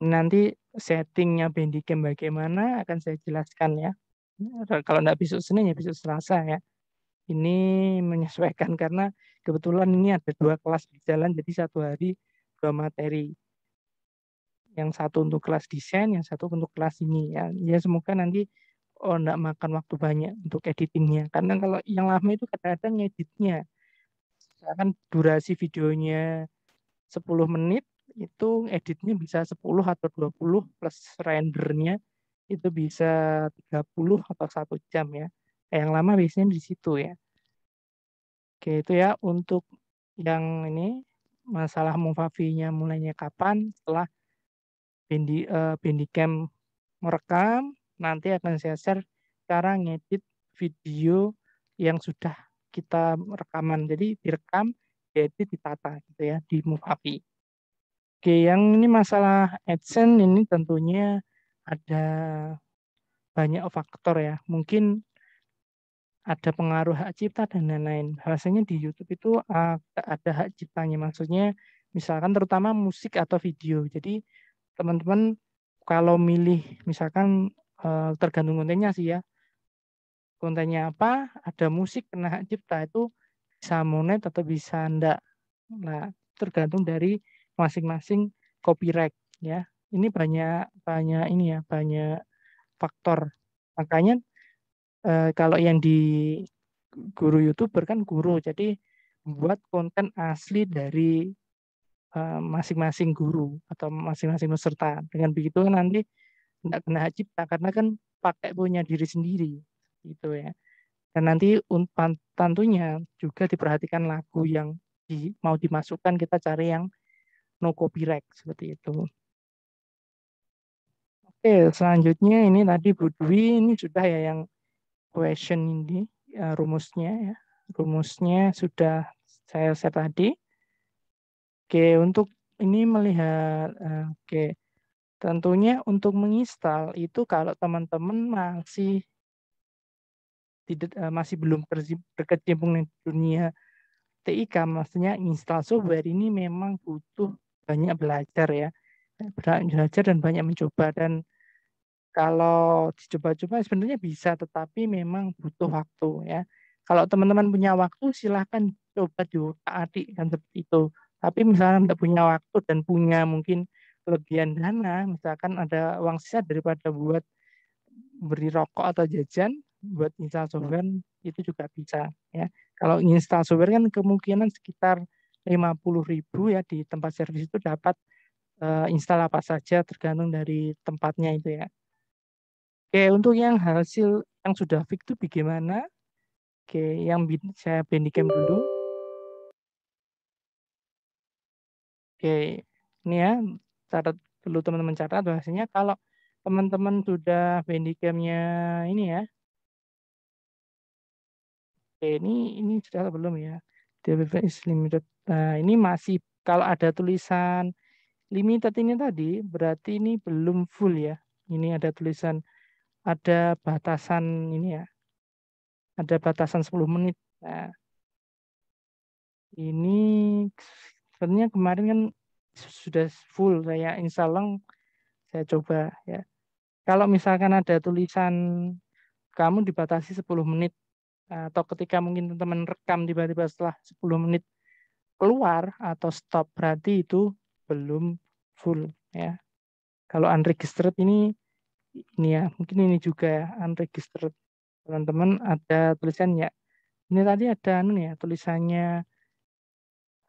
A: Nanti settingnya Bendikem bagaimana akan saya jelaskan ya. Nah, kalau nggak besok Senin ya besok Selasa ya ini menyesuaikan karena kebetulan ini ada dua kelas berjalan jadi satu hari dua materi yang satu untuk kelas desain yang satu untuk kelas ini ya ya semoga nanti oh nggak makan waktu banyak untuk editingnya karena kalau yang lama itu kadang-kadang ngeditnya misalkan durasi videonya 10 menit itu editnya bisa 10 atau 20 plus rendernya itu bisa 30 atau satu jam ya. Yang lama biasanya di situ ya. Oke, itu ya untuk yang ini masalah mufafinya mulainya kapan setelah bendi uh, eh, cam merekam nanti akan saya share cara ngedit video yang sudah kita rekaman jadi direkam jadi ditata gitu ya di mufavi Oke yang ini masalah AdSense ini tentunya ada banyak faktor ya. Mungkin ada pengaruh hak cipta dan lain-lain. Rasanya di YouTube itu ah, ada hak ciptanya. Maksudnya misalkan terutama musik atau video. Jadi teman-teman kalau milih misalkan eh, tergantung kontennya sih ya. Kontennya apa, ada musik kena hak cipta itu bisa monet atau bisa enggak. Nah, tergantung dari masing-masing copyright ya ini banyak banyak ini ya banyak faktor makanya eh, kalau yang di guru youtuber kan guru jadi buat konten asli dari eh, masing-masing guru atau masing-masing peserta dengan begitu kan nanti tidak kena hak cipta karena kan pakai punya diri sendiri gitu ya dan nanti tentunya juga diperhatikan lagu yang di, mau dimasukkan kita cari yang no copyright seperti itu. Oke, selanjutnya ini tadi Bu Dwi ini sudah ya yang question ini ya, rumusnya ya. Rumusnya sudah saya share tadi. Oke, untuk ini melihat eh, oke. Tentunya untuk menginstal itu kalau teman-teman masih tidak eh, masih belum berkecimpung di dunia TIK maksudnya install software ini memang butuh banyak belajar ya. Banyak belajar dan banyak mencoba dan kalau dicoba-coba sebenarnya bisa, tetapi memang butuh waktu ya. Kalau teman-teman punya waktu, silahkan coba diutak-atik kan seperti itu. Tapi misalnya tidak punya waktu dan punya mungkin kelebihan dana, misalkan ada uang sisa daripada buat beri rokok atau jajan, buat install software itu juga bisa ya. Kalau install software kan kemungkinan sekitar ribu ya di tempat servis itu dapat uh, install apa saja tergantung dari tempatnya itu ya. Oke, untuk yang hasil yang sudah fix itu bagaimana? Oke, yang saya bandingkan dulu. Oke, ini ya catat perlu teman-teman catat bahasanya kalau teman-teman sudah bandicamnya ini ya. Oke, ini ini sudah belum ya. is limited. Nah, ini masih kalau ada tulisan limited ini tadi berarti ini belum full ya. Ini ada tulisan ada batasan ini ya. Ada batasan 10 menit. Nah, ini sebenarnya kemarin kan sudah full saya installang saya coba ya. Kalau misalkan ada tulisan kamu dibatasi 10 menit atau ketika mungkin teman-teman rekam tiba-tiba setelah 10 menit keluar atau stop berarti itu belum full ya. Kalau unregistered ini ini ya mungkin ini juga ya unregistered teman-teman ada tulisannya ini tadi ada anu ya tulisannya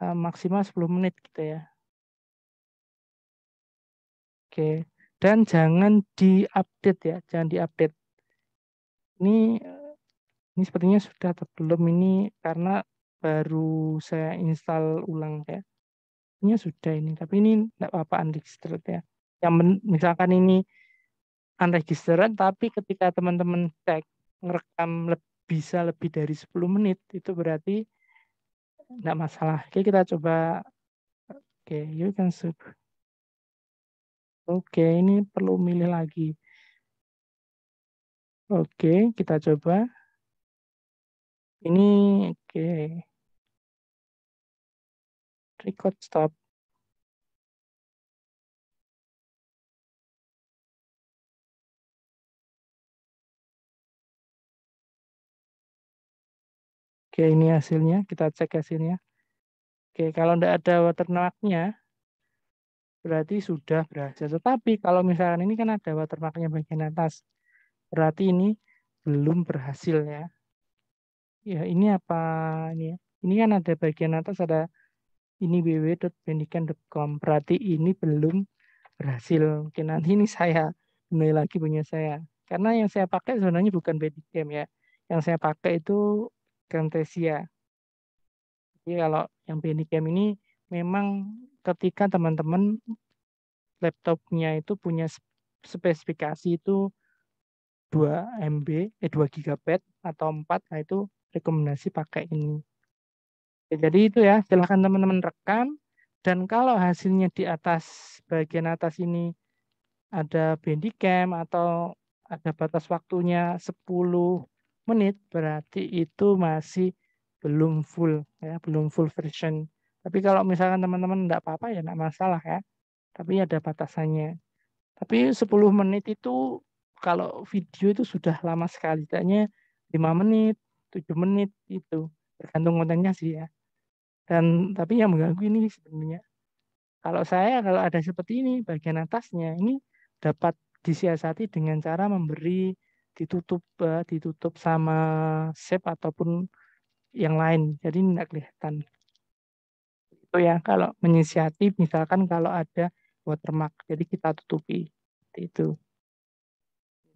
A: uh, maksimal 10 menit gitu ya oke dan jangan diupdate ya jangan diupdate ini ini sepertinya sudah atau belum ini karena baru saya install ulang ya ini sudah ini tapi ini tidak apa-apa unregistered ya yang misalkan ini unregistered kan tapi ketika teman-teman cek ngerekam lebih, bisa lebih dari 10 menit itu berarti enggak masalah. Oke, kita coba Oke, okay, you can sub. Oke, ini
B: perlu milih lagi. Oke, kita coba. Ini oke. Record stop. Oke, ini hasilnya. Kita cek hasilnya. Oke,
A: kalau tidak ada watermarknya, berarti sudah berhasil. Tetapi kalau misalkan ini kan ada watermarknya bagian atas, berarti ini belum berhasil ya. Ya, ini apa ini? Ya? Ini kan ada bagian atas ada ini www.pendidikan.com. Berarti ini belum berhasil. Mungkin nanti ini saya benar lagi punya saya. Karena yang saya pakai sebenarnya bukan Bandicamp ya. Yang saya pakai itu Camtasia. Jadi kalau yang Benicam ini memang ketika teman-teman laptopnya itu punya spesifikasi itu 2 MB, eh 2 GB atau 4, nah itu rekomendasi pakai ini. Ya, jadi itu ya, silahkan teman-teman rekam. Dan kalau hasilnya di atas, bagian atas ini ada bandicam atau ada batas waktunya 10 menit berarti itu masih belum full ya belum full version tapi kalau misalkan teman-teman tidak apa-apa ya tidak masalah ya tapi ada batasannya tapi 10 menit itu kalau video itu sudah lama sekali tanya 5 menit 7 menit itu tergantung kontennya sih ya dan tapi yang mengganggu ini sebenarnya kalau saya kalau ada seperti ini bagian atasnya ini dapat disiasati dengan cara memberi ditutup uh, ditutup sama shape ataupun yang lain. Jadi tidak kelihatan. Itu ya kalau menyiasati misalkan kalau ada watermark. Jadi kita tutupi itu.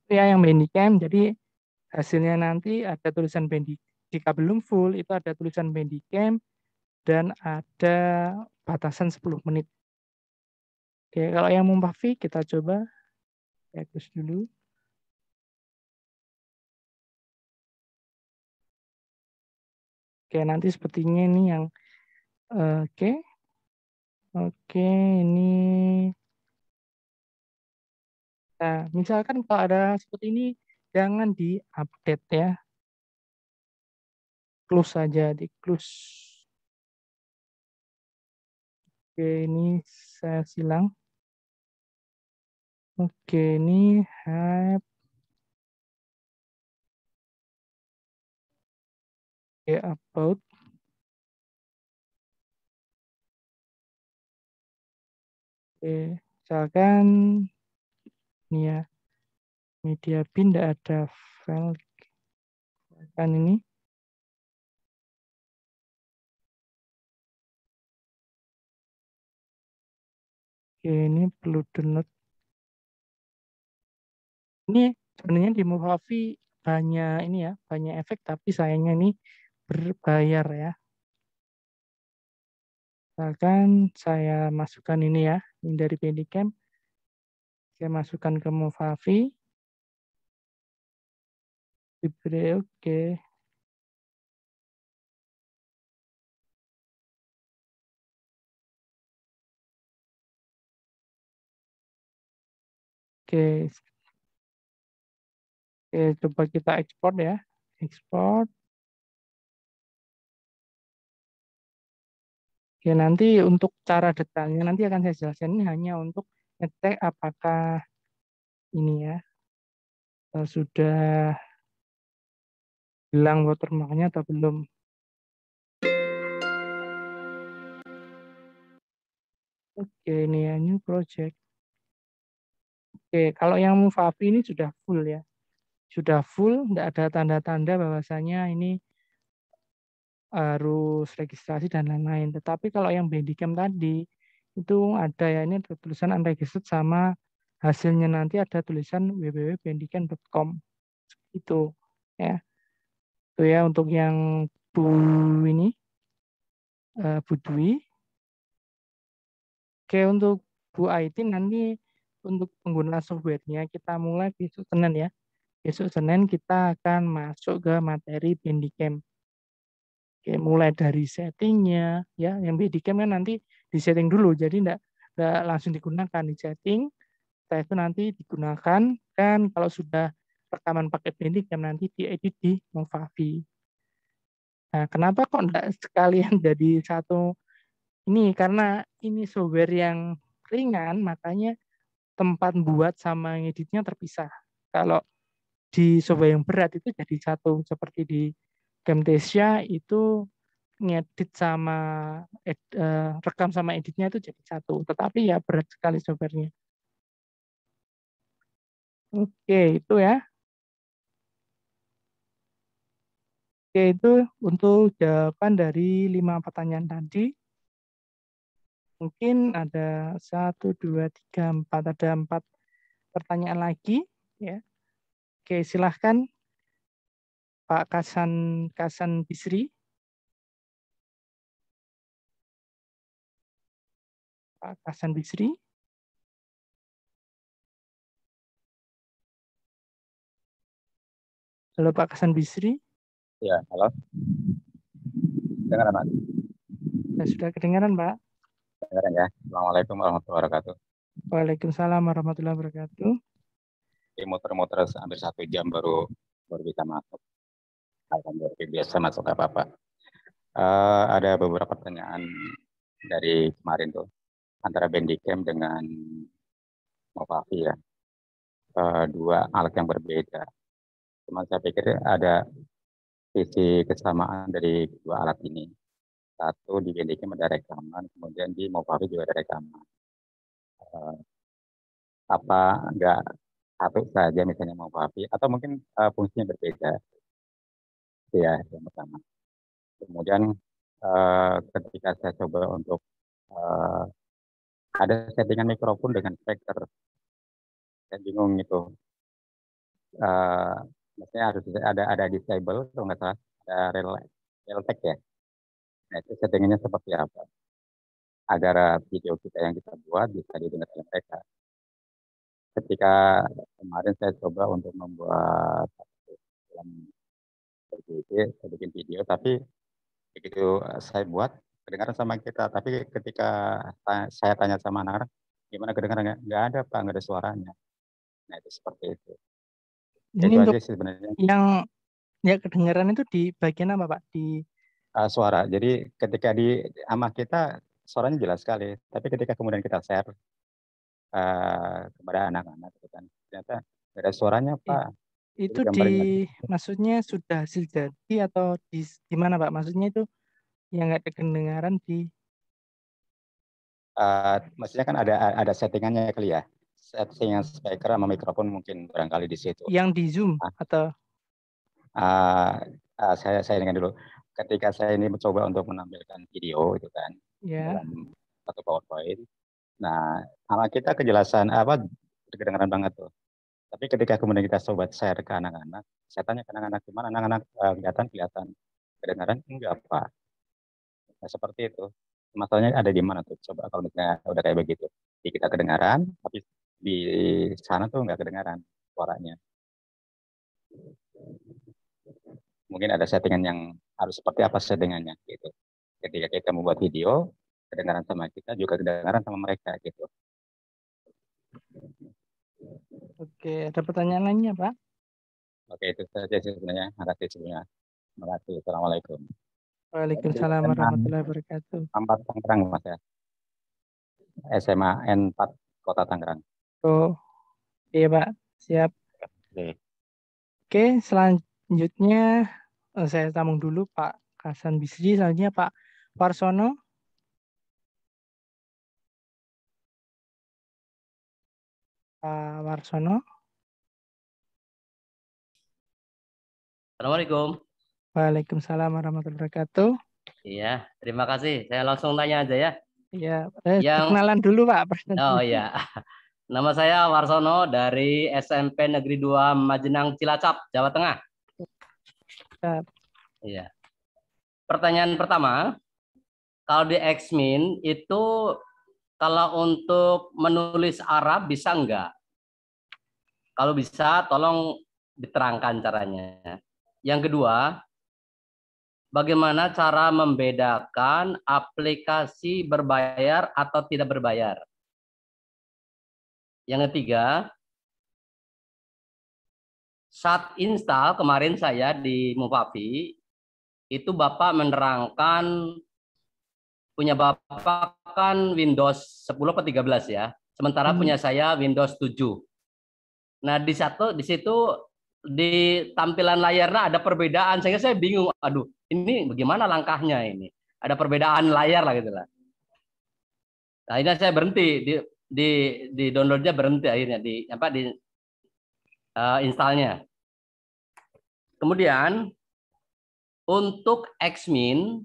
A: Itu ya yang Bandicam. Jadi hasilnya nanti ada tulisan Bandicam. Jika belum full itu ada tulisan Bandicam dan ada
B: batasan 10 menit. Oke, kalau yang mumpafi kita coba. Bagus dulu. Oke, nanti sepertinya ini yang eh, oke. Okay. Oke, ini Nah, misalkan kalau ada seperti ini jangan di-update ya. Close saja, di close. Oke, ini saya silang. Oke, ini hype Oke, upload. Oke, misalkan ini ya media bin tidak ada file misalkan ini Oke, ini perlu download. Ini sebenarnya di Mojave banyak ini ya, banyak
A: efek tapi sayangnya ini berbayar ya. Misalkan saya masukkan ini ya, ini dari Bandicamp. Saya
B: masukkan ke Movavi. Diberi oke. Okay. Oke. Oke, coba kita ekspor ya. Ekspor. Ya nanti untuk cara detailnya nanti akan saya jelaskan ini hanya untuk ngecek apakah ini ya eh, sudah hilang watermarknya atau belum.
A: Oke, ini ya new project. Oke, kalau yang Mufafi ini sudah full ya. Sudah full, tidak ada tanda-tanda bahwasanya ini harus registrasi dan lain-lain. Tetapi kalau yang bandicam tadi itu ada ya ini ada tulisan unregistered sama hasilnya nanti ada tulisan www.bandicam.com itu ya. Itu ya untuk yang Bu ini eh, Bu Dwi. Oke untuk Bu Aitin nanti untuk pengguna softwarenya kita mulai besok Senin ya. Besok Senin kita akan masuk ke materi Bandicam kayak mulai dari settingnya ya yang di kan nanti disetting dulu jadi tidak enggak langsung digunakan di setting setelah itu nanti digunakan kan kalau sudah rekaman pakai yang nanti diedit di Movavi nah kenapa kok enggak sekalian jadi satu ini karena ini software yang ringan makanya tempat buat sama editnya terpisah kalau di software yang berat itu jadi satu seperti di Camtasia itu ngedit sama ed, uh, rekam sama editnya itu jadi satu tetapi ya berat sekali softwarenya oke itu ya oke itu untuk jawaban dari lima pertanyaan tadi mungkin ada satu dua tiga empat ada empat
B: pertanyaan lagi ya oke silahkan Pak Kasan Kasan Bisri. Pak Kasan Bisri. Halo Pak Kasan Bisri. Ya, halo. Kedengaran, Pak. Ya, sudah kedengaran, Pak.
F: Kedengaran ya. Assalamualaikum warahmatullahi wabarakatuh.
A: Waalaikumsalam warahmatullahi wabarakatuh.
F: Ini muter-muter hampir satu jam baru baru bisa masuk akan Alhamdulillah biasa masuk apa-apa. Uh, ada beberapa pertanyaan dari kemarin tuh antara Bendicam dengan Movavi ya. Uh, dua alat yang berbeda. Cuman saya pikir ada sisi kesamaan dari dua alat ini. Satu di Bendicam ada rekaman, kemudian di Movavi juga ada rekaman. Uh, apa enggak satu saja misalnya Movavi atau mungkin uh, fungsinya berbeda ya yang pertama. Kemudian uh, ketika saya coba untuk uh, ada settingan mikrofon dengan speaker, saya bingung itu, Uh, maksudnya harus ada ada disable kalau nggak salah ada realtek ya. Nah itu settingannya seperti apa? agar video kita yang kita buat bisa didengar oleh mereka. Ketika kemarin saya coba untuk membuat dalam seperti ya, saya bikin video tapi begitu eh, saya buat kedengaran sama kita tapi ketika saya tanya sama anak-anak gimana kedengaran nggak ada pak nggak ada suaranya nah itu seperti itu ya, ini itu aja sih sebenarnya
B: yang ya kedengaran
A: itu di bagian apa pak di
F: uh, suara jadi ketika di ama kita suaranya jelas sekali tapi ketika kemudian kita share uh, kepada anak-anak gitu kan, ternyata nggak ada suaranya iya. pak
A: itu di maksudnya sudah hasil jadi atau di gimana Pak? Maksudnya itu yang nggak kedengaran di
F: uh, maksudnya kan ada ada
A: settingannya kali ya.
F: Settingan speaker sama mikrofon mungkin barangkali di situ.
A: Yang di Zoom uh, atau
F: uh, uh, saya saya dengan dulu ketika saya ini mencoba untuk menampilkan video itu kan yeah. dalam satu PowerPoint. Nah, sama kita kejelasan apa kedengaran banget tuh. Tapi ketika kemudian kita sobat share ke anak-anak, saya tanya ke anak-anak gimana anak-anak eh, kelihatan kelihatan kedengaran enggak apa. Nah, seperti itu. Masalahnya ada di mana tuh? Coba kalau misalnya udah kayak begitu. Di kita kedengaran, tapi di sana tuh enggak kedengaran suaranya. Mungkin ada settingan yang harus seperti apa settingannya gitu. Ketika kita membuat video, kedengaran sama kita juga kedengaran sama mereka gitu.
A: Oke, ada pertanyaan lainnya, Pak?
F: Oke, itu saja sebenarnya. Terima kasih sebenarnya. Terima kasih. Assalamualaikum.
A: Waalaikumsalam warahmatullahi wabarakatuh. Empat
F: Tangerang, Mas ya. SMA N4 Kota Tangerang.
A: Oh, iya Pak. Siap. Oke. Oke, selanjutnya
B: eh, saya tamung dulu Pak Kasan Bisri, selanjutnya Pak Warsono. Pak Warsono. Assalamualaikum.
A: Waalaikumsalam warahmatullahi wabarakatuh.
I: Iya, terima kasih. Saya langsung tanya aja ya.
A: Iya, eh, yang... kenalan dulu Pak. Oh iya.
I: Nama saya Warsono dari SMP Negeri 2 Majenang Cilacap, Jawa Tengah. Iya. Pertanyaan pertama, kalau di Xmin itu kalau untuk menulis Arab bisa enggak? Kalau bisa, tolong diterangkan caranya. Yang kedua, bagaimana cara membedakan aplikasi berbayar atau tidak berbayar? Yang ketiga, saat install kemarin saya di Mufafi, itu Bapak menerangkan punya Bapak kan Windows 10 atau 13 ya. Sementara hmm. punya saya Windows 7. Nah, di satu di situ di tampilan layarnya ada perbedaan sehingga saya bingung, aduh, ini bagaimana langkahnya ini? Ada perbedaan layar lah gitu lah. Nah, ini saya berhenti di di di downloadnya berhenti akhirnya di apa di uh, installnya. Kemudian untuk Xmin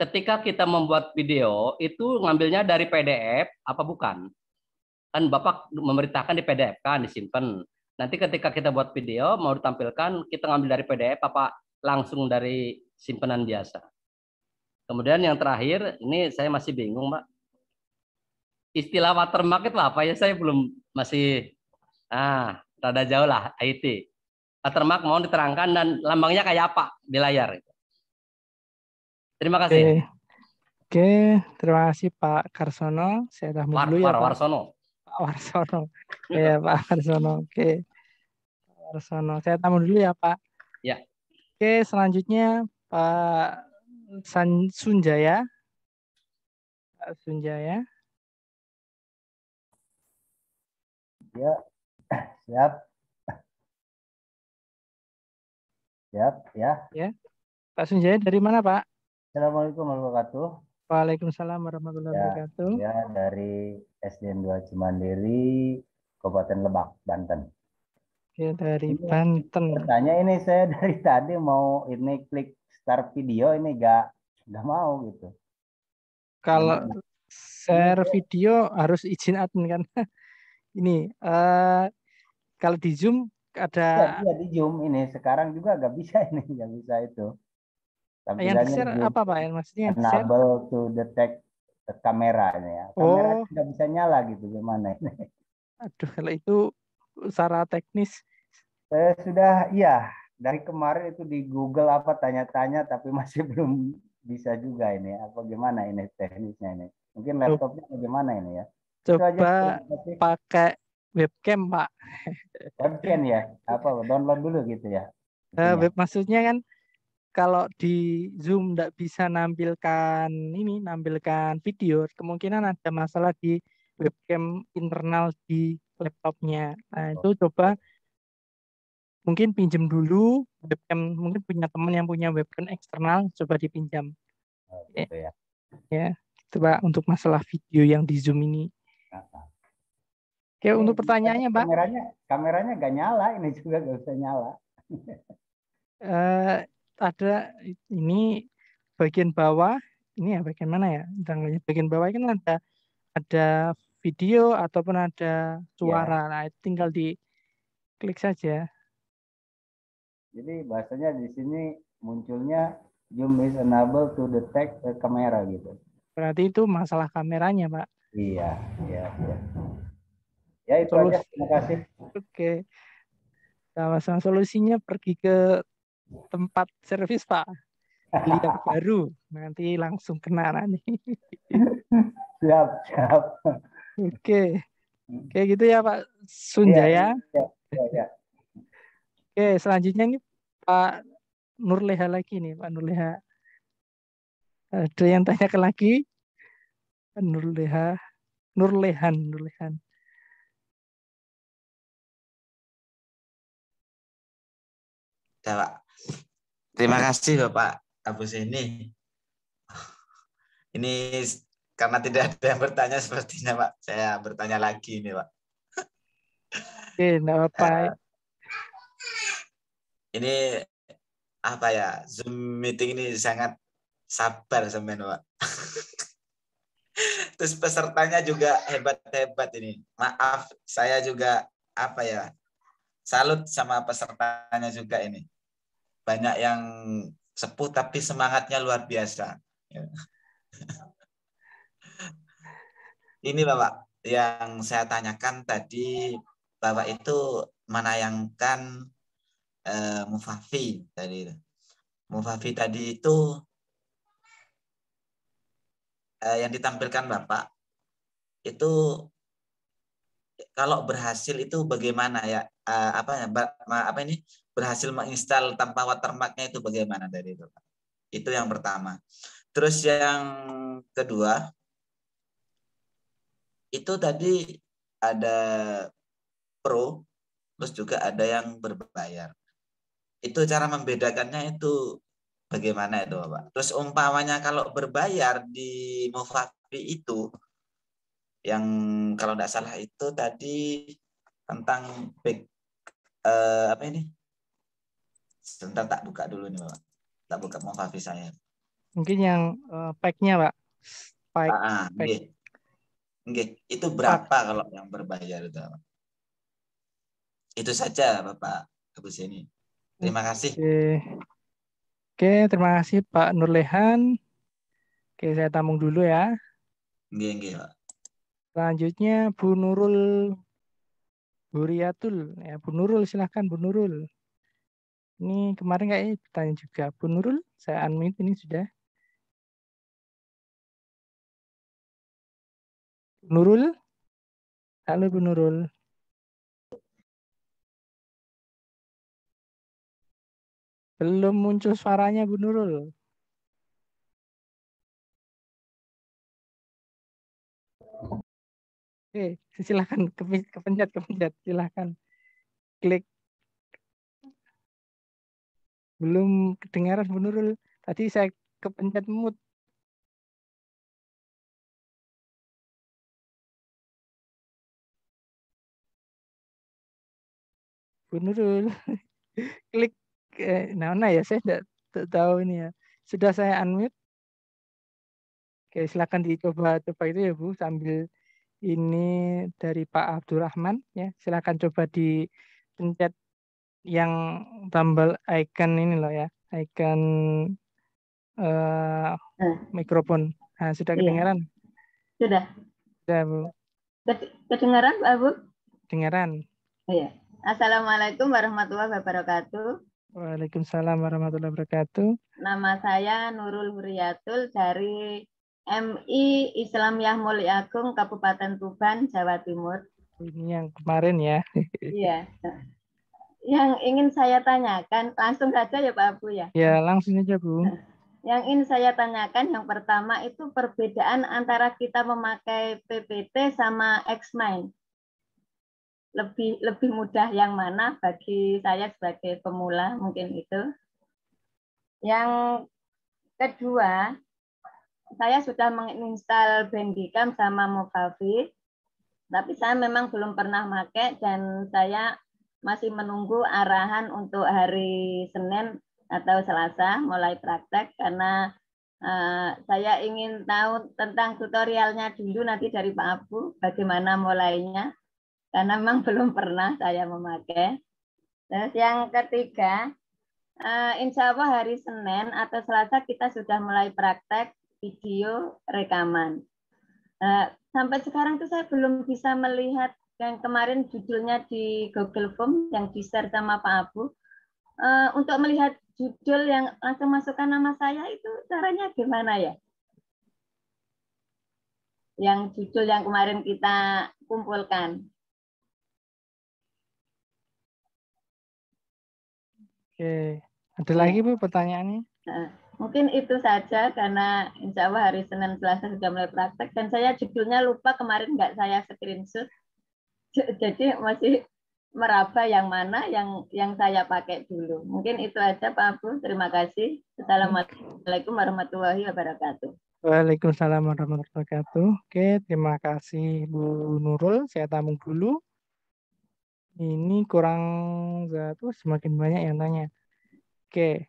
I: ketika kita membuat video itu ngambilnya dari PDF apa bukan? Kan Bapak memerintahkan di PDF kan disimpan. Nanti ketika kita buat video mau ditampilkan kita ngambil dari PDF apa langsung dari simpanan biasa. Kemudian yang terakhir ini saya masih bingung, Pak. Istilah watermark itu apa ya? Saya belum masih ah rada jauh lah IT. Watermark mau diterangkan dan lambangnya kayak apa di layar? itu? Terima kasih. Oke,
A: okay. terima kasih Pak Karsono. Saya dah War, dulu ya Pak. Warsono. Pak Warsono. ya Pak Warsono. Oke. Pak Warsono. Saya tamu dulu ya Pak. Ya. Oke,
B: selanjutnya Pak San Sunjaya. Pak Sunjaya. Ya, siap. Siap, ya. Ya. Pak Sunjaya dari mana, Pak?
J: Assalamualaikum warahmatullahi wabarakatuh. Waalaikumsalam warahmatullahi ya, wabarakatuh. Ya, ya dari SDN 2 Cimandiri, Kabupaten Lebak, Banten. Ya, dari ini, Banten. Tanya ini saya dari tadi mau ini klik start video ini gak nggak mau gitu.
A: Kalau share video harus izin admin kan. ini uh,
J: kalau di Zoom ada ya, ya, di Zoom ini sekarang juga gak bisa ini nggak bisa itu yang share apa
A: Pak? Yang maksudnya yang share? Enable
J: to detect kameranya ya. Kamera oh. tidak bisa nyala gitu gimana ini? Aduh, kalau itu secara teknis eh, sudah iya dari kemarin itu di Google apa tanya-tanya tapi masih belum bisa juga ini apa gimana ini teknisnya ini. Mungkin laptopnya bagaimana ini ya?
A: Coba pakai webcam, Pak.
J: Webcam ya? Apa download dulu gitu ya? Uh, web
A: maksudnya kan kalau di Zoom tidak bisa nampilkan ini, nampilkan video, kemungkinan ada masalah di webcam internal di laptopnya. Nah itu coba mungkin pinjam dulu webcam, mungkin punya teman yang punya webcam eksternal, coba dipinjam. Oh, gitu ya. ya, coba untuk masalah video yang di Zoom ini. Oke, ya, untuk pertanyaannya, Pak. Kameranya,
J: kameranya gak nyala, ini juga gak usah nyala.
A: Eh, ada ini bagian bawah ini ya bagian mana ya tentang bagian bawah kan ada ada video ataupun ada suara ya. nah tinggal di klik saja
J: jadi bahasanya di sini munculnya you is enable to detect the camera gitu
A: berarti itu masalah kameranya pak iya iya iya ya itu Solusi. aja terima kasih oke okay. Nah, solusinya pergi ke tempat servis Pak. Beli yang baru nanti langsung kena nih.
B: siap, siap.
A: Oke. Oke gitu ya Pak Sunjaya.
B: Ya, ya, ya.
A: Oke, selanjutnya nih Pak Nurleha lagi nih, Pak Nurleha. Ada yang ke lagi?
B: Pak Nurleha. Nurlehan, Nurlehan. Sudah, Pak. Terima nah. kasih Bapak Abus ini. Ini karena
E: tidak ada yang bertanya sepertinya Pak. Saya bertanya lagi ini Pak.
B: Oke,
A: okay, apa eh,
E: ini apa ya? Zoom meeting ini sangat sabar semen Pak. Terus pesertanya juga hebat-hebat ini. Maaf, saya juga apa ya? Salut sama pesertanya juga ini banyak yang sepuh tapi semangatnya luar biasa.
B: Ya.
E: Ini Bapak, yang saya tanyakan tadi Bapak itu menayangkan eh, Mufafi tadi. Mufafi tadi itu eh, yang ditampilkan Bapak itu kalau berhasil itu bagaimana ya uh, apa ya apa ini berhasil menginstal tanpa watermarknya itu bagaimana dari itu Pak? itu yang pertama terus yang kedua itu tadi ada pro terus juga ada yang berbayar itu cara membedakannya itu bagaimana itu Pak terus umpamanya kalau berbayar di Movavi itu yang kalau tidak salah itu tadi tentang big uh, eh, apa ini? Sebentar tak buka dulu nih Pak. Tak buka mau Movavi ya, saya.
A: Mungkin yang uh, packnya Pak. Pack, ah, ah pack. Okay.
E: Okay. Itu berapa pack. kalau yang berbayar itu Pak? Itu saja Bapak Abu ini Terima kasih.
A: Oke. okay, terima kasih Pak Nurlehan. Oke, saya tamung dulu ya. Nggih, nggih, Pak. Selanjutnya Bu Nurul Buriatul.
B: Ya, Bu Nurul silahkan Bu Nurul. Ini kemarin kayaknya ditanya juga. Bu Nurul, saya unmute ini sudah. Bu Nurul? Halo Bu Nurul. Belum muncul suaranya Bu Nurul. Oke, eh, silahkan kepencet kepencet silahkan klik belum kedengaran Bu tadi saya kepencet mute Bu Nurul klik eh, nah, nah ya saya tidak
A: tahu ini ya sudah saya unmute Oke, silakan dicoba coba itu ya Bu sambil ini dari Pak Abdurrahman ya. Silakan coba pencet yang tombol icon ini loh ya, icon uh, eh. Nah. mikrofon. Nah, sudah iya. kedengaran? Sudah. Sudah, Bu.
K: Kedengaran, Pak Bu?
A: kedengaran iya.
K: Assalamualaikum warahmatullahi wabarakatuh.
A: Waalaikumsalam warahmatullahi wabarakatuh.
K: Nama saya Nurul Muriatul dari MI Islamiah Mulia Agung Kabupaten Tuban, Jawa Timur.
A: Ini yang kemarin ya. Iya.
K: Yang ingin saya tanyakan, langsung saja ya Pak Abu ya?
A: Ya, langsung aja Bu.
K: Yang ingin saya tanyakan yang pertama itu perbedaan antara kita memakai PPT sama Xmind. Lebih lebih mudah yang mana bagi saya sebagai pemula mungkin itu. Yang kedua, saya sudah menginstal Bandicam sama Movavi, tapi saya memang belum pernah pakai dan saya masih menunggu arahan untuk hari Senin atau Selasa mulai praktek karena uh, saya ingin tahu tentang tutorialnya dulu nanti dari Pak Abu bagaimana mulainya karena memang belum pernah saya memakai. Terus yang ketiga, uh, insya Allah hari Senin atau Selasa kita sudah mulai praktek video rekaman. Uh, sampai sekarang tuh saya belum bisa melihat yang kemarin judulnya di Google Form yang di share sama Pak Abu. Uh, untuk melihat judul yang langsung masukkan nama saya itu caranya gimana ya? Yang judul yang kemarin kita kumpulkan.
A: Oke, ada lagi Bu pertanyaannya?
K: Uh. Mungkin itu saja karena insya Allah hari Senin Selasa sudah mulai praktek dan saya judulnya lupa kemarin nggak saya screenshot. Jadi masih meraba yang mana yang yang saya pakai dulu. Mungkin itu aja Pak Abu. Terima kasih. Assalamualaikum warahmatullahi wabarakatuh.
A: Waalaikumsalam warahmatullahi wabarakatuh. Oke, terima kasih Bu Nurul. Saya tamu dulu. Ini kurang satu, semakin banyak yang tanya. Oke,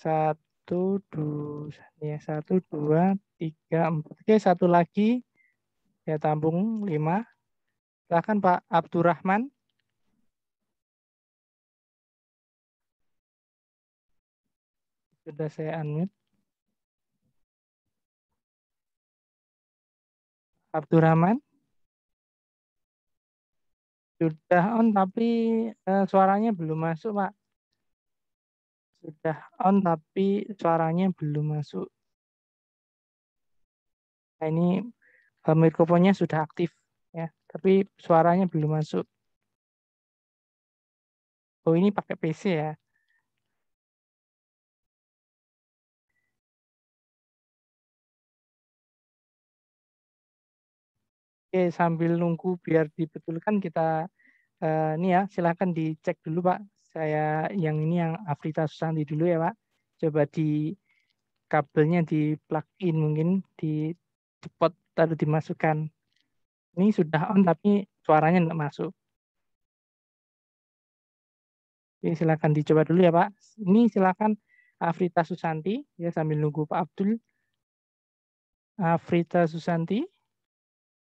A: satu satu dua ya satu dua tiga empat oke satu lagi
B: ya tambung lima silahkan Pak Abdurrahman sudah saya unmute Abdurrahman sudah on
A: tapi eh, suaranya belum masuk Pak sudah on tapi suaranya belum masuk. Nah, ini
B: mikrofonnya sudah aktif ya, tapi suaranya belum masuk. Oh, ini pakai PC ya. Oke, sambil nunggu biar dibetulkan kita uh, ini
A: ya, silahkan dicek dulu Pak saya yang ini yang Afrita Susanti dulu ya Pak. Coba di kabelnya di plug in mungkin di depot lalu dimasukkan. Ini sudah on tapi suaranya tidak masuk. ini silakan dicoba dulu ya Pak. Ini silakan Afrita Susanti ya sambil nunggu Pak Abdul. Afrita Susanti,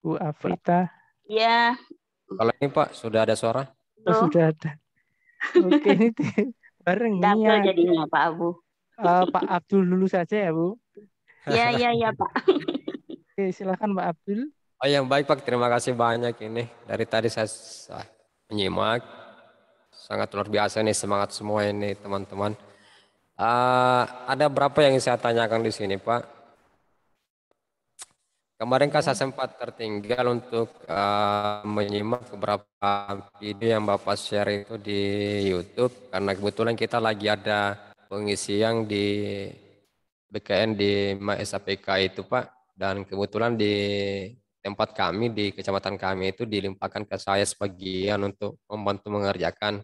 A: Bu Afrita.
K: Iya.
L: Kalau ini Pak sudah ada suara?
M: Oh, sudah
A: ada. Oke, bareng. Double ya. jadinya Pak Abu. Uh, Pak Abdul dulu saja ya Bu. Ya ya ya Pak. Oke silakan Pak Abdul.
L: Oh yang baik Pak terima kasih banyak ini dari tadi saya menyimak sangat luar biasa nih semangat semua ini teman-teman. Uh, ada berapa yang saya tanyakan di sini Pak? Kemarin kan saya sempat tertinggal untuk uh, menyimak beberapa video yang Bapak share itu di YouTube karena kebetulan kita lagi ada pengisi yang di BKN di MASAPK itu Pak dan kebetulan di tempat kami di kecamatan kami itu dilimpahkan ke saya sebagian untuk membantu mengerjakan.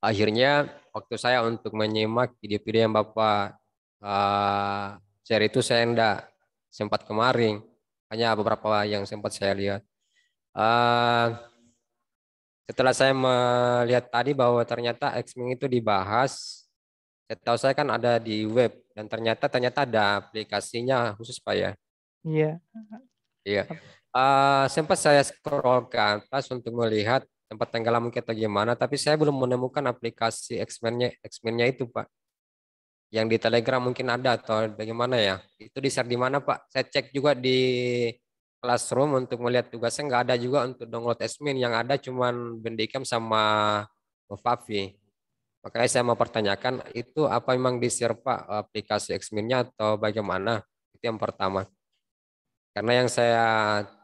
L: Akhirnya waktu saya untuk menyimak video-video yang Bapak uh, share itu saya enggak sempat kemarin. Hanya beberapa yang sempat saya lihat. Uh, setelah saya melihat tadi bahwa ternyata Xming itu dibahas, saya tahu saya kan ada di web dan ternyata ternyata ada aplikasinya khusus Pak ya. Iya. Iya. Uh, sempat saya scroll ke atas untuk melihat tempat tenggelam kita atau gimana, tapi saya belum menemukan aplikasi x X-Men-nya itu, Pak yang di Telegram mungkin ada atau bagaimana ya? Itu di share di mana Pak? Saya cek juga di Classroom untuk melihat tugasnya nggak ada juga untuk download admin yang ada cuman Bendikam sama Fafi. Makanya saya mau pertanyakan itu apa memang di share Pak aplikasi adminnya atau bagaimana? Itu yang pertama. Karena yang saya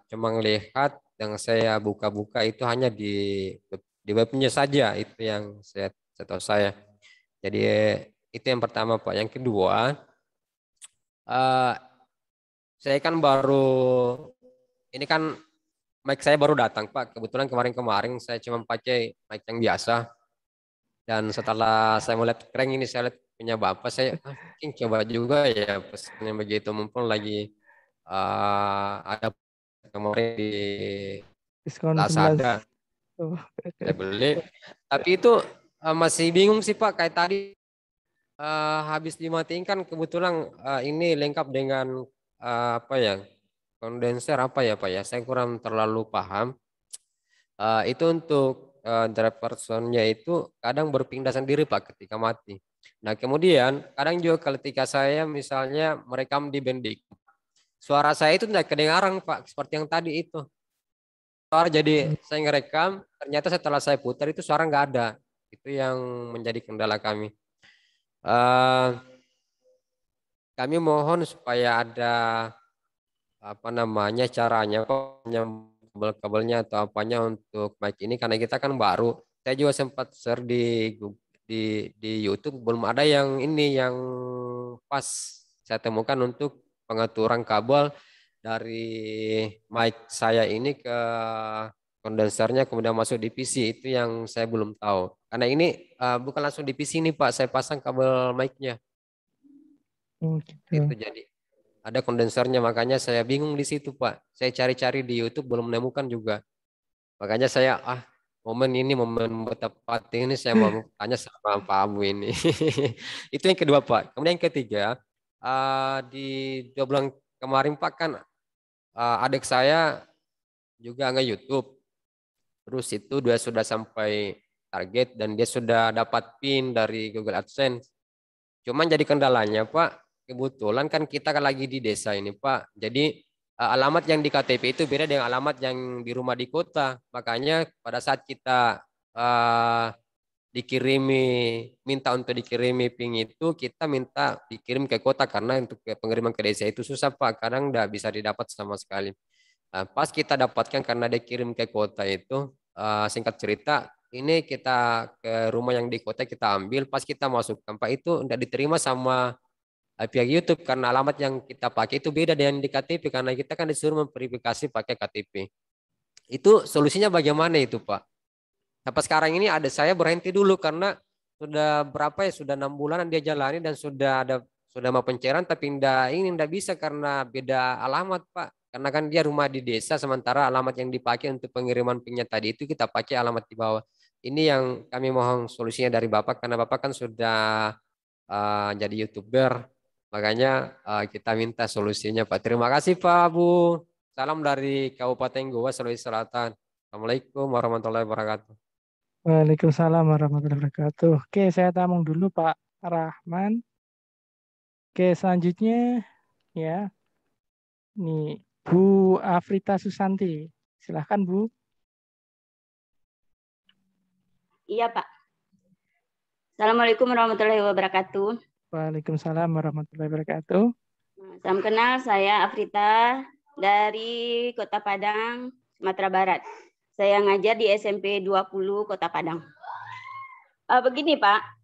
L: cuma lihat yang saya buka-buka itu hanya di di webnya saja itu yang saya tahu saya. Jadi itu yang pertama Pak. Yang kedua, uh, saya kan baru, ini kan mic saya baru datang Pak. Kebetulan kemarin-kemarin saya cuma pakai mic yang biasa. Dan setelah saya melihat keren ini, saya lihat punya bapak, saya ah, coba juga ya pesan begitu. Mumpung lagi uh, ada kemarin di
A: diskon Oh. Saya
L: beli. Tapi itu uh, masih bingung sih Pak kayak tadi uh, habis dimatiin kan kebetulan uh, ini lengkap dengan uh, apa ya kondenser apa ya pak ya saya kurang terlalu paham uh, itu untuk uh, personnya itu kadang berpindah sendiri pak ketika mati nah kemudian kadang juga ketika saya misalnya merekam di bendik suara saya itu tidak kedengaran pak seperti yang tadi itu suara jadi saya ngerekam ternyata setelah saya putar itu suara nggak ada itu yang menjadi kendala kami Eh, kami mohon supaya ada apa namanya caranya kabel-kabelnya atau apanya untuk mic ini karena kita kan baru. Saya juga sempat share di di di YouTube belum ada yang ini yang pas saya temukan untuk pengaturan kabel dari mic saya ini ke Kondensernya kemudian masuk di PC itu yang saya belum tahu. Karena ini uh, bukan langsung di PC ini Pak, saya pasang kabel mic-nya. Oh, gitu. Itu jadi ada kondensernya makanya saya bingung di situ Pak. Saya cari-cari di YouTube belum menemukan juga. Makanya saya ah momen ini momen tepat ini saya mau tanya sama Pak Abu ini. itu yang kedua Pak. Kemudian yang ketiga uh, di dua bulan kemarin Pak kan uh, adik saya juga nge YouTube Terus itu dia sudah sampai target dan dia sudah dapat pin dari Google AdSense. Cuman jadi kendalanya Pak, kebetulan kan kita kan lagi di desa ini Pak. Jadi eh, alamat yang di KTP itu beda dengan alamat yang di rumah di kota. Makanya pada saat kita uh, dikirimi minta untuk dikirimi ping itu kita minta dikirim ke kota karena untuk pengiriman ke desa itu susah Pak. Kadang tidak bisa didapat sama sekali. Nah, pas kita dapatkan karena dikirim ke kota itu, uh, singkat cerita, ini kita ke rumah yang di kota kita ambil, pas kita masuk tempat itu tidak diterima sama eh, pihak YouTube karena alamat yang kita pakai itu beda dengan di KTP karena kita kan disuruh memverifikasi pakai KTP. Itu solusinya bagaimana itu Pak? Tapi sekarang ini ada saya berhenti dulu karena sudah berapa ya sudah enam bulanan dia jalani dan sudah ada sudah mau pencairan tapi ndak ini ndak bisa karena beda alamat Pak karena kan dia rumah di desa, sementara alamat yang dipakai untuk pengiriman pinknya tadi itu kita pakai alamat di bawah. Ini yang kami mohon solusinya dari Bapak, karena Bapak kan sudah uh, jadi YouTuber, makanya uh, kita minta solusinya Pak. Terima kasih Pak Abu. Salam dari Kabupaten Goa, Sulawesi Selatan. Assalamualaikum warahmatullahi wabarakatuh.
A: Waalaikumsalam warahmatullahi wabarakatuh. Oke, saya tamung dulu Pak Rahman. Oke, selanjutnya
B: ya. Nih
A: Bu Afrita Susanti. Silahkan Bu.
M: Iya Pak. Assalamualaikum warahmatullahi wabarakatuh.
A: Waalaikumsalam warahmatullahi wabarakatuh.
M: Salam kenal, saya Afrita dari Kota Padang, Sumatera Barat. Saya ngajar di SMP 20 Kota Padang. Uh, begini Pak,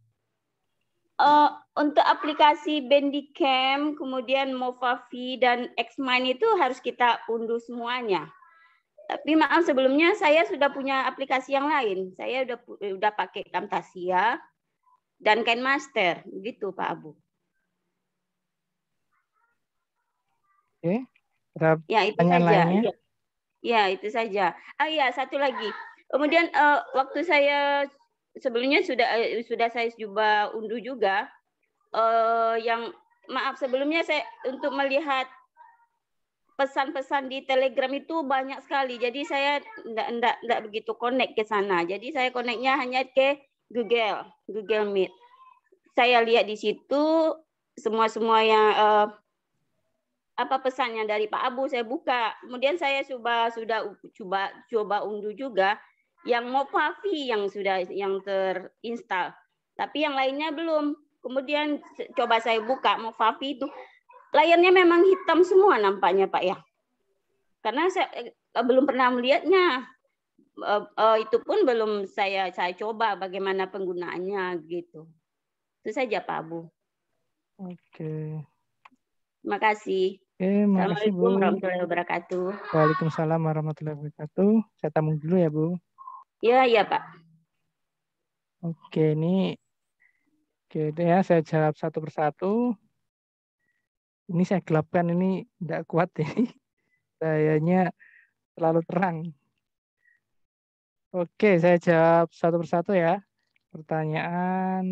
M: uh, untuk aplikasi Bandicam, kemudian Movavi dan Xmind itu harus kita unduh semuanya. Tapi maaf sebelumnya saya sudah punya aplikasi yang lain. Saya sudah sudah pakai Camtasia dan KineMaster, gitu Pak Abu. Oke, ada ya, itu saja. lainnya. Ya. ya, itu saja. Ah ya, satu lagi. Kemudian uh, waktu saya sebelumnya sudah eh, sudah saya coba unduh juga uh, yang maaf sebelumnya saya untuk melihat pesan-pesan di Telegram itu banyak sekali. Jadi saya enggak enggak enggak begitu connect ke sana. Jadi saya connectnya hanya ke Google, Google Meet. Saya lihat di situ semua-semua yang uh, apa pesannya dari Pak Abu saya buka. Kemudian saya coba sudah coba coba unduh juga yang Mopavi yang sudah yang terinstal, tapi yang lainnya belum. Kemudian coba saya buka Mopavi itu layarnya memang hitam semua nampaknya Pak ya. Karena saya eh, belum pernah melihatnya. Eh, eh, itu pun belum saya saya coba bagaimana penggunaannya gitu. Itu saja Pak Bu.
A: Oke.
M: Terima kasih.
A: Oke, makasih Bu. Assalamualaikum warahmatullahi wabarakatuh. Waalaikumsalam warahmatullahi wabarakatuh. Saya tamu dulu ya Bu. Ya, ya Pak. Oke, ini oke itu ya saya jawab satu persatu. Ini saya gelapkan ini tidak kuat ini. Dayanya terlalu terang. Oke, saya jawab satu persatu ya. Pertanyaan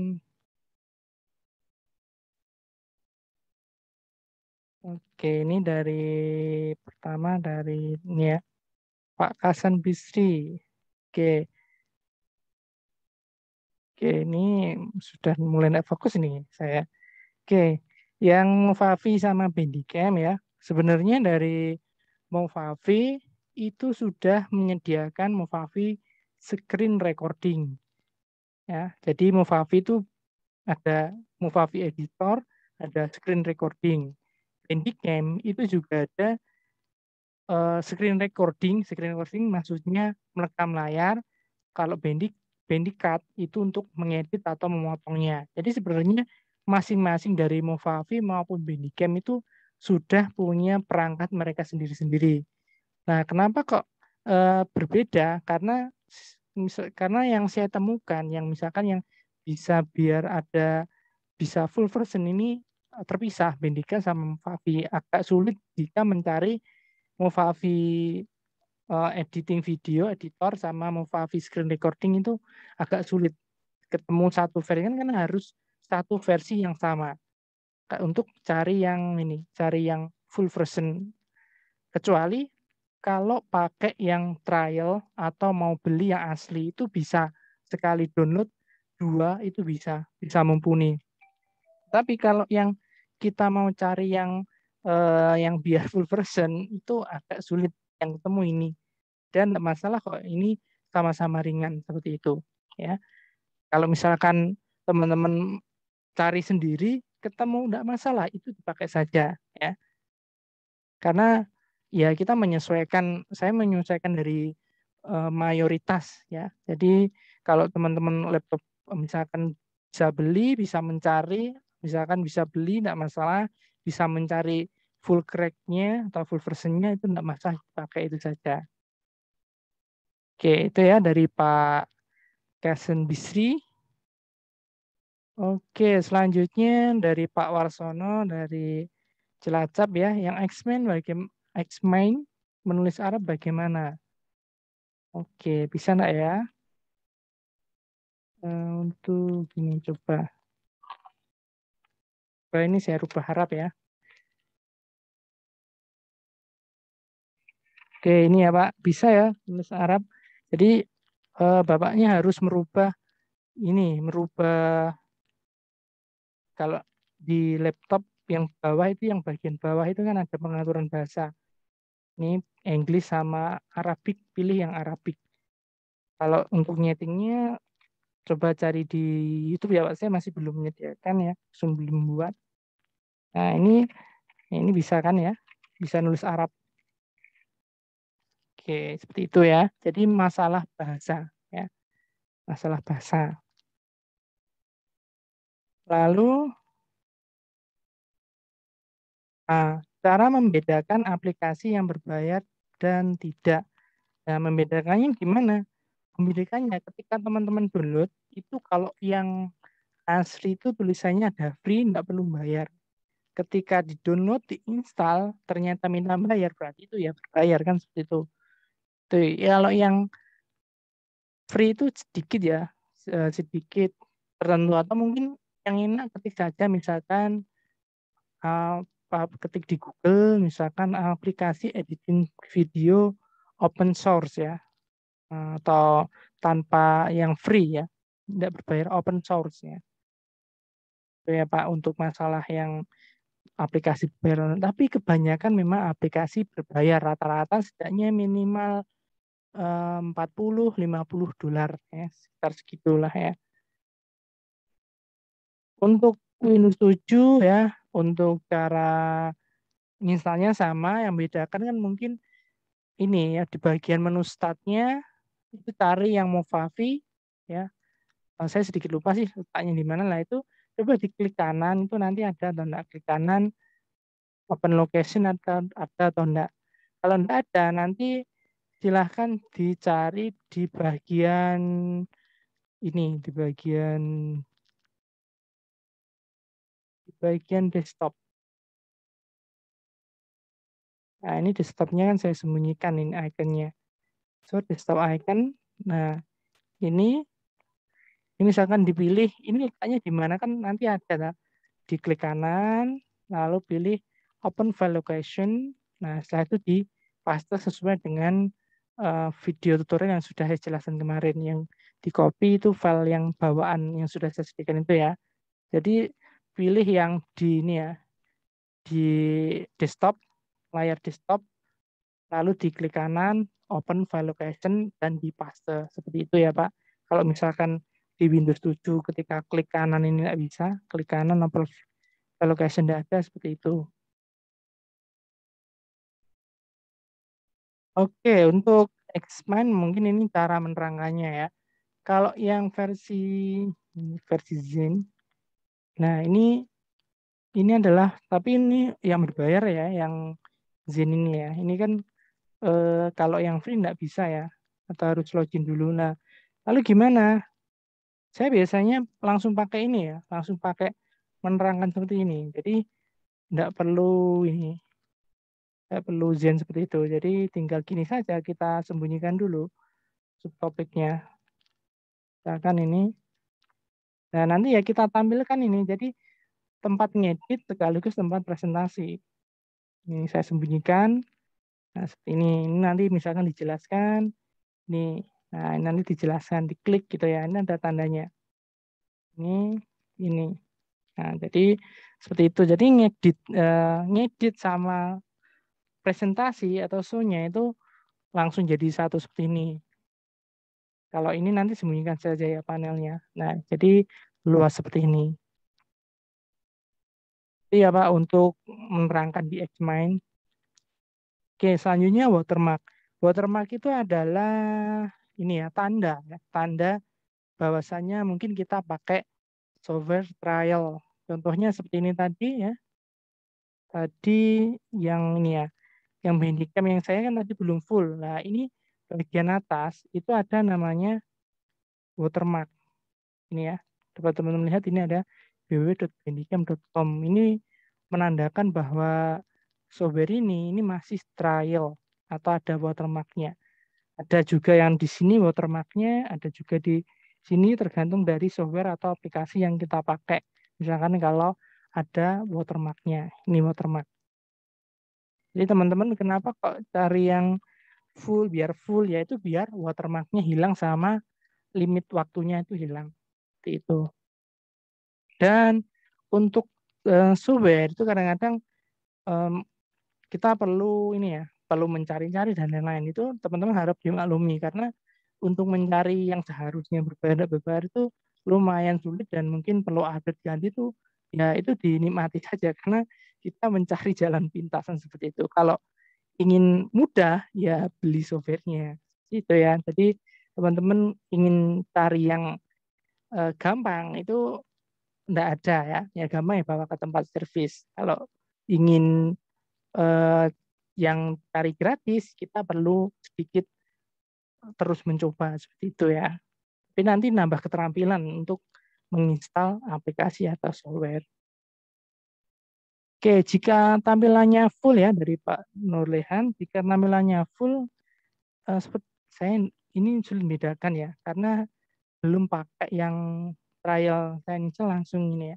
A: Oke, ini dari pertama dari ini ya. Pak Kasan Bisri. Oke. Oke, ini sudah mulai tidak fokus nih saya. Oke, yang Movavi sama Bendikem ya. Sebenarnya dari Movavi itu sudah menyediakan Movavi screen recording. Ya, jadi Movavi itu ada Movavi editor, ada screen recording. Bendikem itu juga ada Eh, screen recording, screen recording maksudnya merekam layar. Kalau Bendik, Bendik cut itu untuk mengedit atau memotongnya. Jadi sebenarnya masing-masing dari Movavi maupun Bendicam itu sudah punya perangkat mereka sendiri-sendiri. Nah, kenapa kok e, berbeda? Karena karena yang saya temukan, yang misalkan yang bisa biar ada bisa full version ini terpisah Bendicam sama Movavi agak sulit jika mencari Movavi uh, eh, editing video editor sama Movavi screen recording itu agak sulit ketemu satu versi kan harus satu versi yang sama untuk cari yang ini cari yang full version kecuali kalau pakai yang trial atau mau beli yang asli itu bisa sekali download dua itu bisa bisa mumpuni tapi kalau yang kita mau cari yang eh, yang full person itu agak sulit yang ketemu ini dan masalah kok ini sama-sama ringan seperti itu ya kalau misalkan teman-teman cari sendiri ketemu tidak masalah itu dipakai saja ya karena ya kita menyesuaikan saya menyesuaikan dari uh, mayoritas ya jadi kalau teman-teman laptop misalkan bisa beli bisa mencari misalkan bisa beli tidak masalah bisa mencari full cracknya atau full versionnya itu tidak masalah pakai itu saja. Oke, itu ya dari Pak Kasen Bisri. Oke, selanjutnya dari Pak Warsono dari Cilacap ya, yang X-Men bagaimana X-Men menulis Arab bagaimana? Oke, bisa enggak ya?
B: Eh, untuk gini coba. Coba ini saya rubah harap ya.
A: Oke, ini ya Pak, bisa ya tulis Arab. Jadi eh, bapaknya harus merubah ini, merubah kalau di laptop yang bawah itu yang bagian bawah itu kan ada pengaturan bahasa. Ini English sama Arabic, pilih yang Arabic. Kalau untuk nyetingnya coba cari di YouTube ya Pak, saya masih belum menyediakan ya, belum buat. Nah, ini ini bisa kan ya? Bisa nulis Arab Oke, seperti itu ya. Jadi masalah bahasa ya. Masalah
B: bahasa. Lalu nah, Cara membedakan aplikasi yang berbayar
A: dan tidak. Nah, membedakannya gimana? Membedakannya ketika teman-teman download, itu kalau yang asli itu tulisannya ada free, tidak perlu bayar. Ketika di-download, di di-install, ternyata minta bayar, berarti itu ya berbayar kan seperti itu. Tuh, gitu. ya, kalau yang free itu sedikit ya, eh, sedikit tertentu atau mungkin yang enak ketik saja misalkan uh, ketik di Google misalkan eh, aplikasi editing video open source ya atau tanpa yang free ya, tidak berbayar open source ya. Itu ya Pak untuk masalah yang aplikasi berbayar, tapi kebanyakan memang aplikasi berbayar rata-rata setidaknya minimal 40-50 eh, dolar ya, sekitar segitulah ya. Untuk Windows 7 ya, untuk cara installnya sama, yang bedakan kan mungkin ini ya di bagian menu startnya itu cari yang mau Favi ya. Oh, saya sedikit lupa sih letaknya di mana lah itu. Coba diklik kanan itu nanti ada atau enggak klik kanan open location ada ada atau enggak. Kalau enggak ada nanti silahkan dicari di bagian
B: ini, di bagian di bagian desktop. Nah, ini desktopnya kan saya
A: sembunyikan ini ikonnya. So, desktop icon. Nah, ini ini misalkan dipilih, ini letaknya di mana kan nanti ada nah. di klik kanan, lalu pilih open file location. Nah, setelah itu di dipaste sesuai dengan Eh, video tutorial yang sudah saya jelaskan kemarin yang di copy itu file yang bawaan yang sudah saya sediakan itu ya. Jadi pilih yang di ini ya di desktop layar desktop lalu diklik kanan open file location dan di paste seperti itu ya Pak. Kalau misalkan di Windows 7 ketika klik kanan ini tidak bisa, klik kanan open file
B: location tidak ada seperti itu. Oke, untuk X-Men mungkin ini cara menerangkannya ya. Kalau yang
A: versi versi Zen, nah ini ini adalah tapi ini yang berbayar ya, yang Zen ini ya. Ini kan e, kalau yang free nggak bisa ya, atau harus login dulu. Nah, lalu gimana? Saya biasanya langsung pakai ini ya, langsung pakai menerangkan seperti ini. Jadi nggak perlu ini tidak perlu zen seperti itu. Jadi tinggal gini saja kita sembunyikan dulu subtopiknya. akan ini. Nah, nanti ya kita tampilkan ini. Jadi tempat ngedit sekaligus tempat presentasi. Ini saya sembunyikan. Nah, seperti ini. ini nanti misalkan dijelaskan. Ini, nah, ini nanti dijelaskan, diklik gitu ya. Ini ada tandanya. Ini, ini. Nah, jadi seperti itu. Jadi ngedit, uh, ngedit sama presentasi atau show-nya itu langsung jadi satu seperti ini. Kalau ini nanti sembunyikan saja ya panelnya. Nah, jadi luas seperti ini. Iya Pak, untuk menerangkan di Xmind. Oke, selanjutnya watermark. Watermark itu adalah ini ya tanda, ya, tanda bahwasannya mungkin kita pakai software trial. Contohnya seperti ini tadi ya. Tadi yang ini ya, yang handicap yang saya kan tadi belum full. Nah, ini bagian atas itu ada namanya watermark. Ini ya. Dapat teman-teman lihat ini ada www.handicam.com Ini menandakan bahwa software ini ini masih trial atau ada watermarknya. Ada juga yang di sini watermarknya, ada juga di sini tergantung dari software atau aplikasi yang kita pakai. Misalkan kalau ada watermarknya, ini watermark. Jadi teman-teman kenapa kok cari yang full biar full yaitu biar watermarknya hilang sama limit waktunya itu hilang. Seperti itu. Dan untuk uh, itu kadang-kadang um, kita perlu ini ya, perlu mencari-cari dan lain-lain itu teman-teman harap dimaklumi karena untuk mencari yang seharusnya berbeda bayar itu lumayan sulit dan mungkin perlu update ganti itu ya itu dinikmati saja karena kita mencari jalan pintasan seperti itu. Kalau ingin mudah, ya beli softwarenya. Itu ya. Jadi teman-teman ingin cari yang uh, gampang itu enggak ada ya. Ya gampang ya bawa ke tempat servis. Kalau ingin uh, yang cari gratis, kita perlu sedikit terus mencoba seperti itu ya. Tapi nanti nambah keterampilan untuk menginstal aplikasi atau software. Oke, jika tampilannya full ya dari Pak Nurlehan, jika tampilannya full, eh, seperti saya ini sulit membedakan ya, karena belum pakai yang trial saya ini langsung ini ya.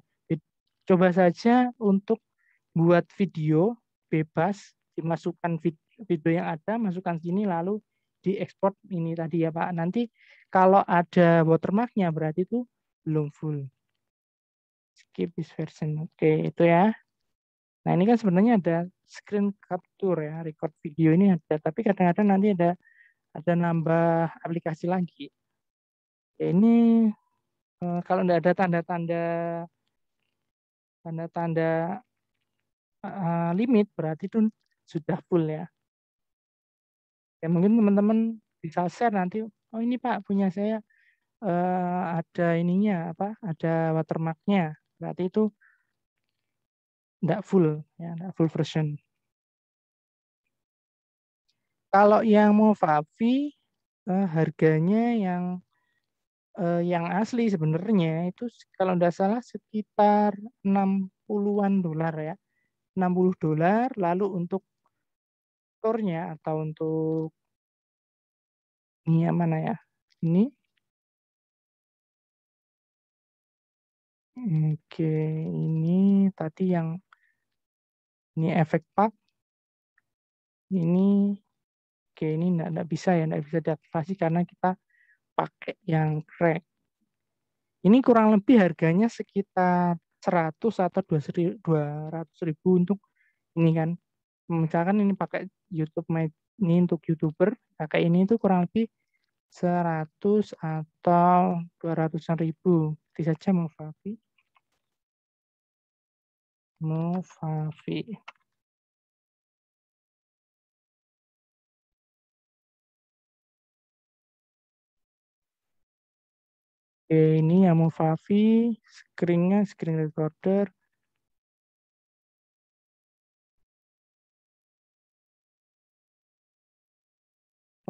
A: Coba saja untuk buat video bebas, dimasukkan video, video yang ada, masukkan sini lalu diekspor ini tadi ya Pak. Nanti kalau ada watermarknya berarti itu belum full. Skip this version. Oke, itu ya. Nah ini kan sebenarnya ada screen capture ya, record video ini ada, tapi kadang-kadang nanti ada ada nambah aplikasi lagi. Ya, ini eh, kalau tidak ada tanda-tanda tanda-tanda uh, limit berarti itu sudah full ya. Ya mungkin teman-teman bisa share nanti. Oh ini Pak punya saya uh, ada ininya apa? Ada watermarknya. Berarti itu tidak full, ya, tidak full version. Kalau yang Movavi eh, harganya yang eh, yang asli sebenarnya itu kalau tidak salah sekitar 60-an dolar ya. 60 dolar lalu untuk tornya atau untuk
B: ini yang mana ya? Ini. Oke, ini tadi yang ini efek pak. Ini
A: oke ini tidak bisa ya, tidak bisa diaktifasi karena kita pakai yang crack. Ini kurang lebih harganya sekitar 100 atau 200 ribu untuk ini kan. Misalkan ini pakai YouTube ini untuk YouTuber, pakai ini itu kurang lebih 100 atau 200
B: ribu. Bisa saja Mufafi mufafi Oke, ini yang Mufafi, screennya screen recorder.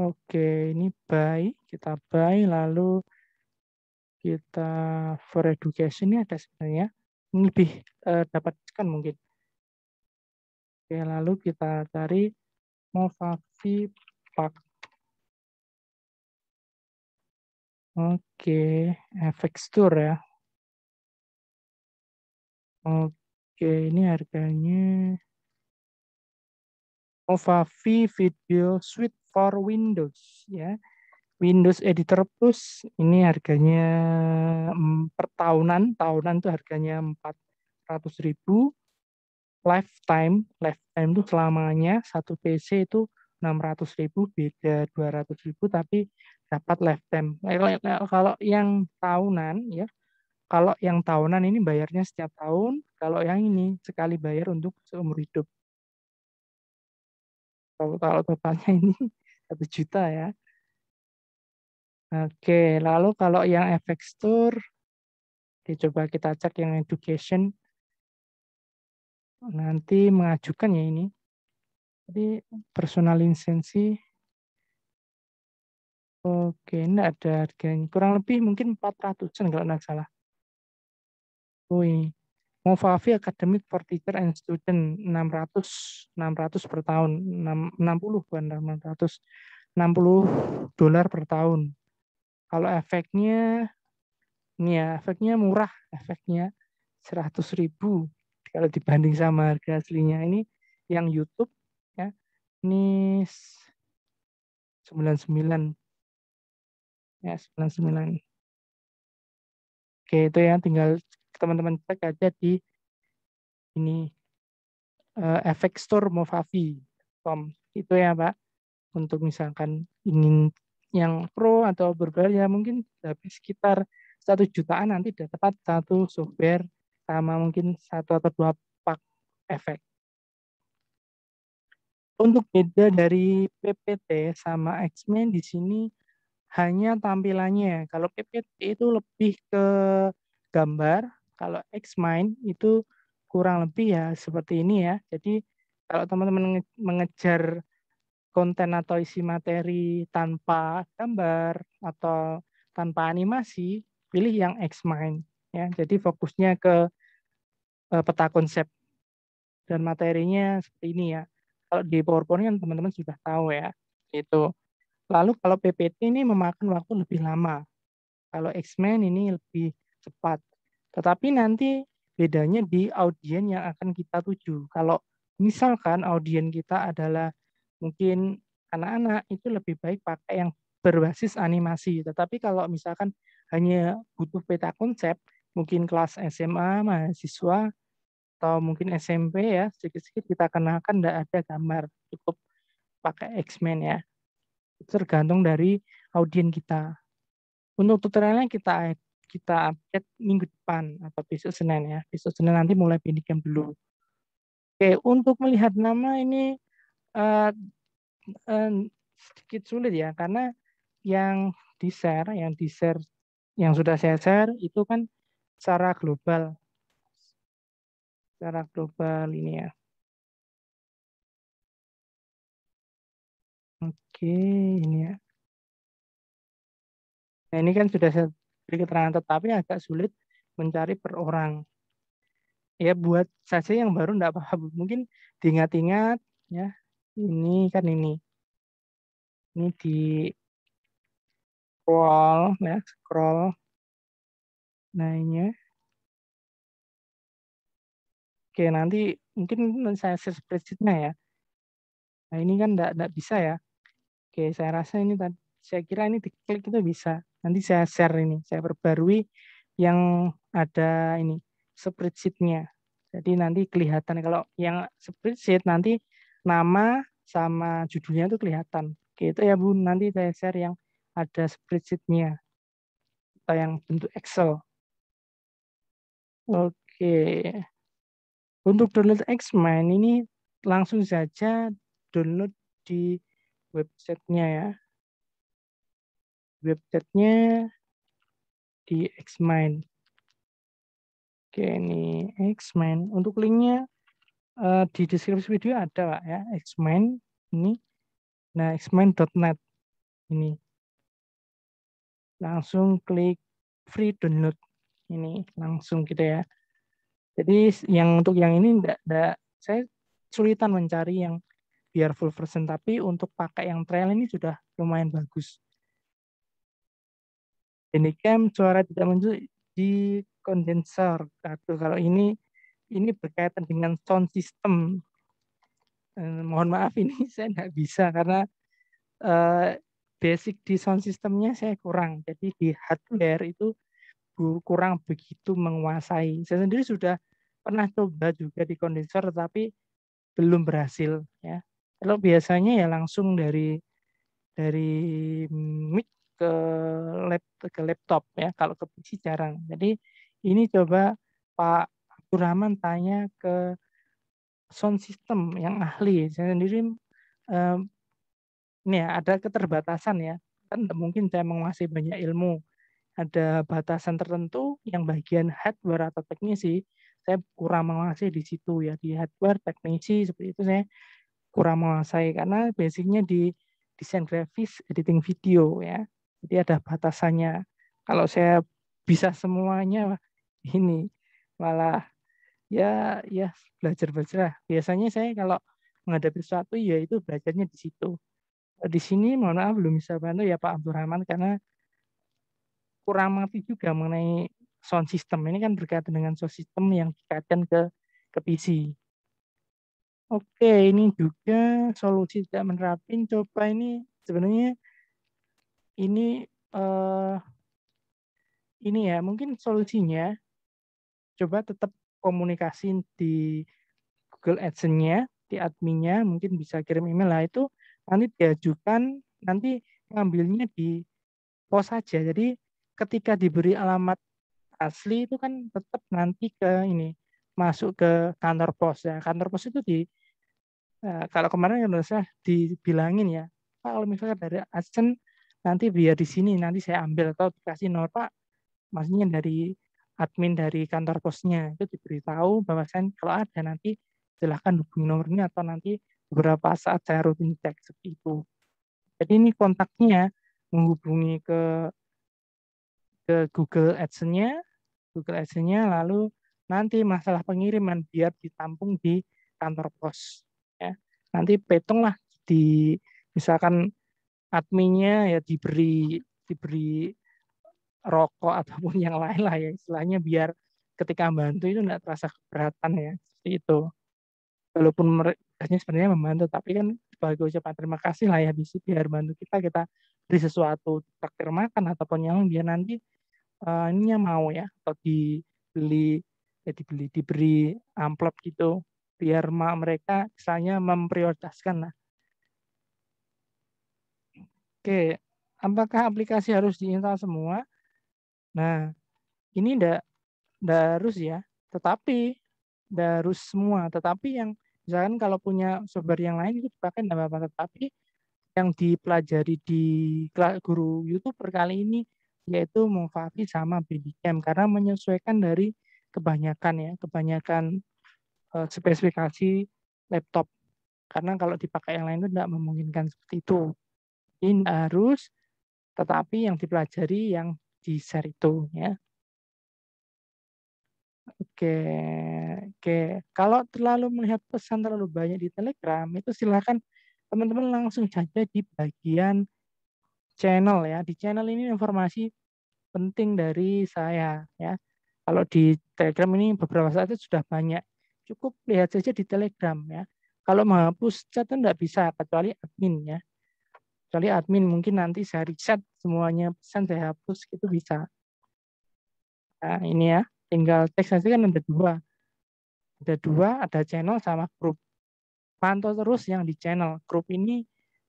B: Oke, ini buy. kita buy, lalu
A: kita for education ini ada sebenarnya lebih uh, dapatkan mungkin.
B: Oke, lalu kita cari Movavi Park. Oke, efek eh, tour ya. Oke, ini harganya Movavi Video Suite
A: for Windows ya. Windows Editor Plus ini harganya mm, per tahunan, tahunan itu harganya 400.000. Lifetime, lifetime itu selamanya satu PC itu 600.000 beda 200.000 tapi dapat lifetime. Kalau yang tahunan ya, kalau yang tahunan ini bayarnya setiap tahun, kalau yang ini sekali bayar untuk seumur hidup.
B: Kalau kalau totalnya ini
A: satu juta ya Oke, lalu kalau yang efek store, coba kita cek yang education. Nanti mengajukan ya ini. Jadi personal lisensi. Oke, ini ada harganya. Kurang lebih mungkin 400-an kalau tidak salah. Oh ini. Movavi Academic for Teacher and Student 600 600 per tahun 60 bukan 600 60 dolar per tahun kalau efeknya, ini ya, efeknya murah, efeknya seratus ribu kalau dibanding sama harga aslinya. Ini yang YouTube, ya, ini
B: 99. Ya, 99. Oke, itu ya, tinggal teman-teman cek aja di ini
A: uh, eh, efek store movavi.com itu ya pak untuk misalkan ingin yang pro atau berbayar ya mungkin habis sekitar satu jutaan nanti udah tepat satu software sama mungkin satu atau dua pak efek. Untuk beda dari PPT sama X-Men di sini hanya tampilannya. Kalau PPT itu lebih ke gambar, kalau x men itu kurang lebih ya seperti ini ya. Jadi kalau teman-teman mengejar konten atau isi materi tanpa gambar atau tanpa animasi, pilih yang Xmind Ya, jadi fokusnya ke eh, peta konsep dan materinya seperti ini ya. Kalau di PowerPoint kan teman-teman sudah tahu ya. Itu. Lalu kalau PPT ini memakan waktu lebih lama. Kalau Xmind ini lebih cepat. Tetapi nanti bedanya di audien yang akan kita tuju. Kalau misalkan audien kita adalah mungkin anak-anak itu lebih baik pakai yang berbasis animasi. Tetapi kalau misalkan hanya butuh peta konsep, mungkin kelas SMA, mahasiswa, atau mungkin SMP ya, sedikit-sedikit kita kenalkan, tidak ada gambar, cukup pakai X-Men ya. tergantung dari audien kita. Untuk tutorialnya kita kita update minggu depan atau besok Senin ya. Besok Senin nanti mulai pendidikan dulu. Oke, untuk melihat nama ini uh, uh, sedikit sulit ya karena yang di share, yang di share, yang sudah saya
B: share itu kan secara global, secara global ini ya. Oke, ini ya. Nah, ini kan sudah saya beri keterangan,
A: tetapi agak sulit mencari per orang. Ya, buat saja yang baru tidak paham, mungkin diingat-ingat ya ini kan ini
B: ini di scroll ya scroll nanya oke nanti mungkin saya share spreadsheetnya ya nah ini kan tidak bisa ya
A: oke saya rasa ini saya kira ini diklik itu bisa nanti saya share ini saya perbarui yang ada ini spreadsheetnya jadi nanti kelihatan kalau yang spreadsheet nanti nama sama judulnya itu kelihatan. Oke, ya Bu, nanti saya share yang ada spreadsheet-nya atau yang bentuk Excel. Oke. Untuk download X-Men ini langsung saja download di websitenya ya. Websitenya di x Xmind. Oke, ini x Xmind. Untuk linknya Eh, di deskripsi video ada Pak ya Xmind ini. Nah, xmind.net ini. Langsung klik free download ini langsung gitu ya. Jadi yang untuk yang ini enggak, enggak saya sulitan mencari yang biar full version tapi untuk pakai yang trial ini sudah lumayan bagus. ini cam suara tidak muncul di kondensor satu. Kalau ini ini berkaitan dengan sound system. Eh, mohon maaf ini saya nggak bisa karena eh, basic di sound systemnya saya kurang. Jadi di hardware itu kurang begitu menguasai. Saya sendiri sudah pernah coba juga di kondensor tapi belum berhasil ya. Kalau biasanya ya langsung dari dari mic ke ke laptop ya kalau ke PC jarang jadi ini coba Pak Suraman tanya ke sound system yang ahli. Saya sendiri eh, ini ya ada keterbatasan ya. Kan mungkin saya menguasai banyak ilmu. Ada batasan tertentu yang bagian hardware atau teknisi saya kurang menguasai di situ ya di hardware teknisi seperti itu saya kurang menguasai karena basicnya di desain grafis editing video ya jadi ada batasannya kalau saya bisa semuanya ini malah ya ya belajar belajar biasanya saya kalau menghadapi sesuatu ya itu belajarnya di situ di sini mohon maaf belum bisa bantu ya Pak Abdurrahman karena kurang mengerti juga mengenai sound system ini kan berkaitan dengan sound system yang dikaitkan ke ke PC oke ini juga solusi tidak menerapin coba ini sebenarnya ini eh, ini ya mungkin solusinya coba tetap komunikasi di Google AdSense-nya, di adminnya, mungkin bisa kirim email lah itu nanti diajukan, nanti ngambilnya di pos saja. Jadi ketika diberi alamat asli itu kan tetap nanti ke ini masuk ke kantor pos ya. Kantor pos itu di eh, kalau kemarin yang Indonesia dibilangin ya, Pak kalau misalnya dari AdSense nanti biar di sini nanti saya ambil atau dikasih nol Pak maksudnya dari admin dari kantor posnya itu diberitahu bahwa saya kalau ada nanti silahkan hubungi nomornya atau nanti beberapa saat saya rutin cek seperti itu. Jadi ini kontaknya menghubungi ke ke Google AdSense-nya, Google AdSense-nya lalu nanti masalah pengiriman biar ditampung di kantor pos. Ya. Nanti petunglah di misalkan adminnya ya diberi diberi rokok ataupun yang lain lah ya istilahnya biar ketika membantu itu tidak terasa keberatan ya itu walaupun mereka sebenarnya membantu tapi kan sebagai ucapan terima kasih lah ya bisa biar bantu kita kita beri sesuatu traktir makan ataupun yang biar nanti uh, eh, yang mau ya atau dibeli ya dibeli diberi amplop gitu biar mereka misalnya memprioritaskan lah oke apakah aplikasi harus diinstal semua Nah, ini ndak ndak harus ya, tetapi ndak harus semua, tetapi yang misalkan kalau punya software yang lain itu dipakai ndak apa-apa, tetapi yang dipelajari di guru YouTuber kali ini yaitu Movavi sama BBM karena menyesuaikan dari kebanyakan ya, kebanyakan eh, spesifikasi laptop. Karena kalau dipakai yang lain itu tidak memungkinkan seperti itu. Ini harus tetapi yang dipelajari yang di share itu ya. Oke, oke. Kalau terlalu melihat pesan terlalu banyak di Telegram itu silahkan teman-teman langsung saja di bagian channel ya. Di channel ini informasi penting dari saya ya. Kalau di Telegram ini beberapa saat itu sudah banyak. Cukup lihat saja di Telegram ya. Kalau menghapus chat itu tidak bisa kecuali admin ya kecuali admin mungkin nanti saya riset semuanya pesan saya hapus itu bisa nah ini ya tinggal teks nanti kan ada dua ada dua ada channel sama grup pantau terus yang di channel grup ini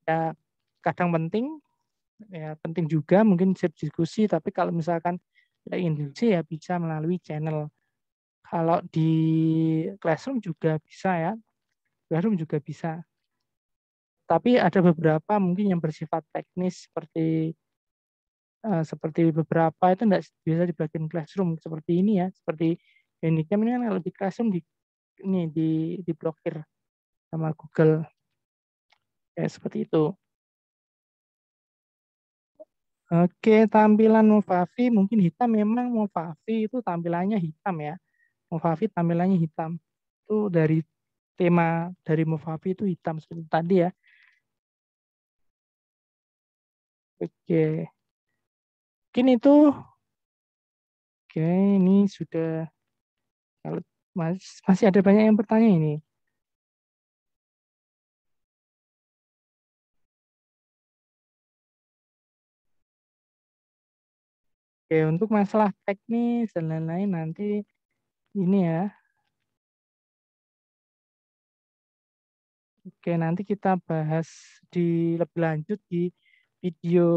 A: ya kadang penting ya penting juga mungkin diskusi tapi kalau misalkan tidak ingin ya bisa melalui channel kalau di classroom juga bisa ya classroom juga bisa tapi ada beberapa mungkin yang bersifat teknis seperti eh, seperti beberapa itu tidak bisa di bagian classroom seperti ini ya, seperti ini kan kalau di classroom di ini di
B: diblokir sama Google. Ya, seperti itu. Oke, tampilan Mufafi mungkin hitam memang
A: Mufafi itu tampilannya hitam ya. Mufafi tampilannya hitam. Itu dari tema dari Mufafi itu hitam seperti tadi ya.
B: Oke. Mungkin itu. Oke, ini sudah. Kalau mas, masih ada banyak yang bertanya ini. Oke, untuk masalah teknis dan lain-lain nanti ini ya.
A: Oke, nanti kita bahas di lebih lanjut di video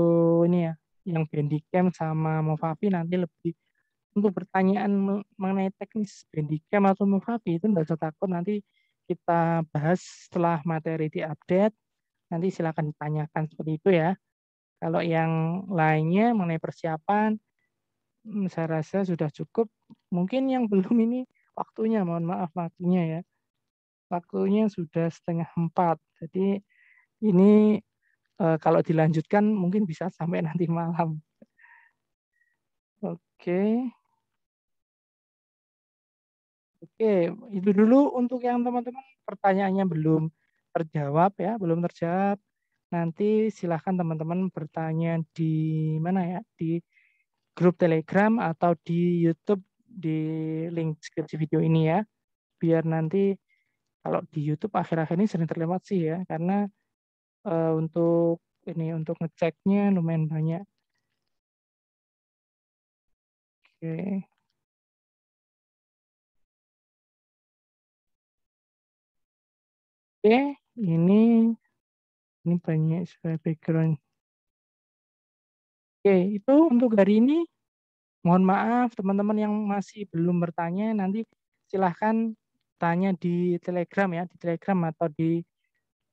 A: ini ya yang Bandicam sama Movavi nanti lebih untuk pertanyaan mengenai teknis Bandicam atau Movavi itu tidak usah takut nanti kita bahas setelah materi diupdate nanti silakan ditanyakan seperti itu ya kalau yang lainnya mengenai persiapan hmm, saya rasa sudah cukup mungkin yang belum ini waktunya mohon maaf waktunya ya waktunya sudah setengah empat jadi ini Eh, kalau dilanjutkan mungkin bisa sampai nanti malam. Oke. Okay. Oke, okay, itu dulu untuk yang teman-teman pertanyaannya belum terjawab ya, belum terjawab. Nanti silahkan teman-teman bertanya di mana ya, di grup Telegram atau di YouTube di link deskripsi video ini ya. Biar nanti kalau di YouTube akhir-akhir ini sering terlewat sih ya, karena uh, untuk ini
B: untuk ngeceknya lumayan banyak. Oke. Okay. Oke, okay, ini ini banyak sebagai background. Oke, okay, itu untuk hari ini. Mohon maaf
A: teman-teman yang masih belum bertanya, nanti silahkan tanya di Telegram ya, di Telegram atau di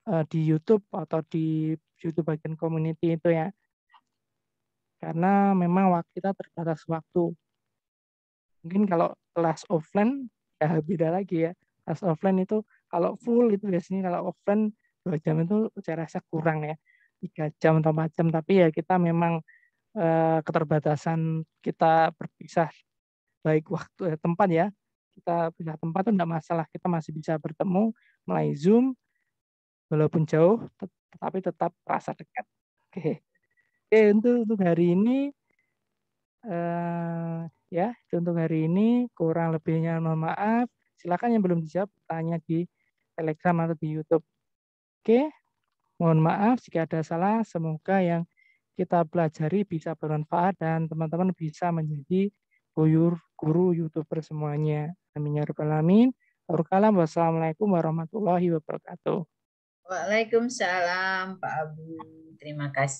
A: uh, di YouTube atau di YouTube bagian community itu ya. Karena memang waktu kita terbatas waktu. Mungkin kalau kelas offline ya beda lagi ya. Kelas offline itu kalau full itu biasanya kalau offline dua jam itu saya rasa kurang ya tiga jam atau empat jam tapi ya kita memang eh, keterbatasan kita berpisah baik waktu eh, tempat ya kita pindah tempat itu tidak masalah kita masih bisa bertemu melalui zoom walaupun jauh tetapi tetap rasa dekat. Oke. Oke, untuk untuk hari ini eh ya, untuk hari ini kurang lebihnya mohon maaf. Silakan yang belum dijawab tanya di Telegram atau di YouTube. Oke. Mohon maaf jika ada salah, semoga yang kita pelajari bisa bermanfaat dan teman-teman bisa menjadi guyur guru YouTuber semuanya. Amin ya rabbal alamin. Wassalamualaikum
B: warahmatullahi wabarakatuh. Waalaikumsalam Pak Abu. Terima kasih.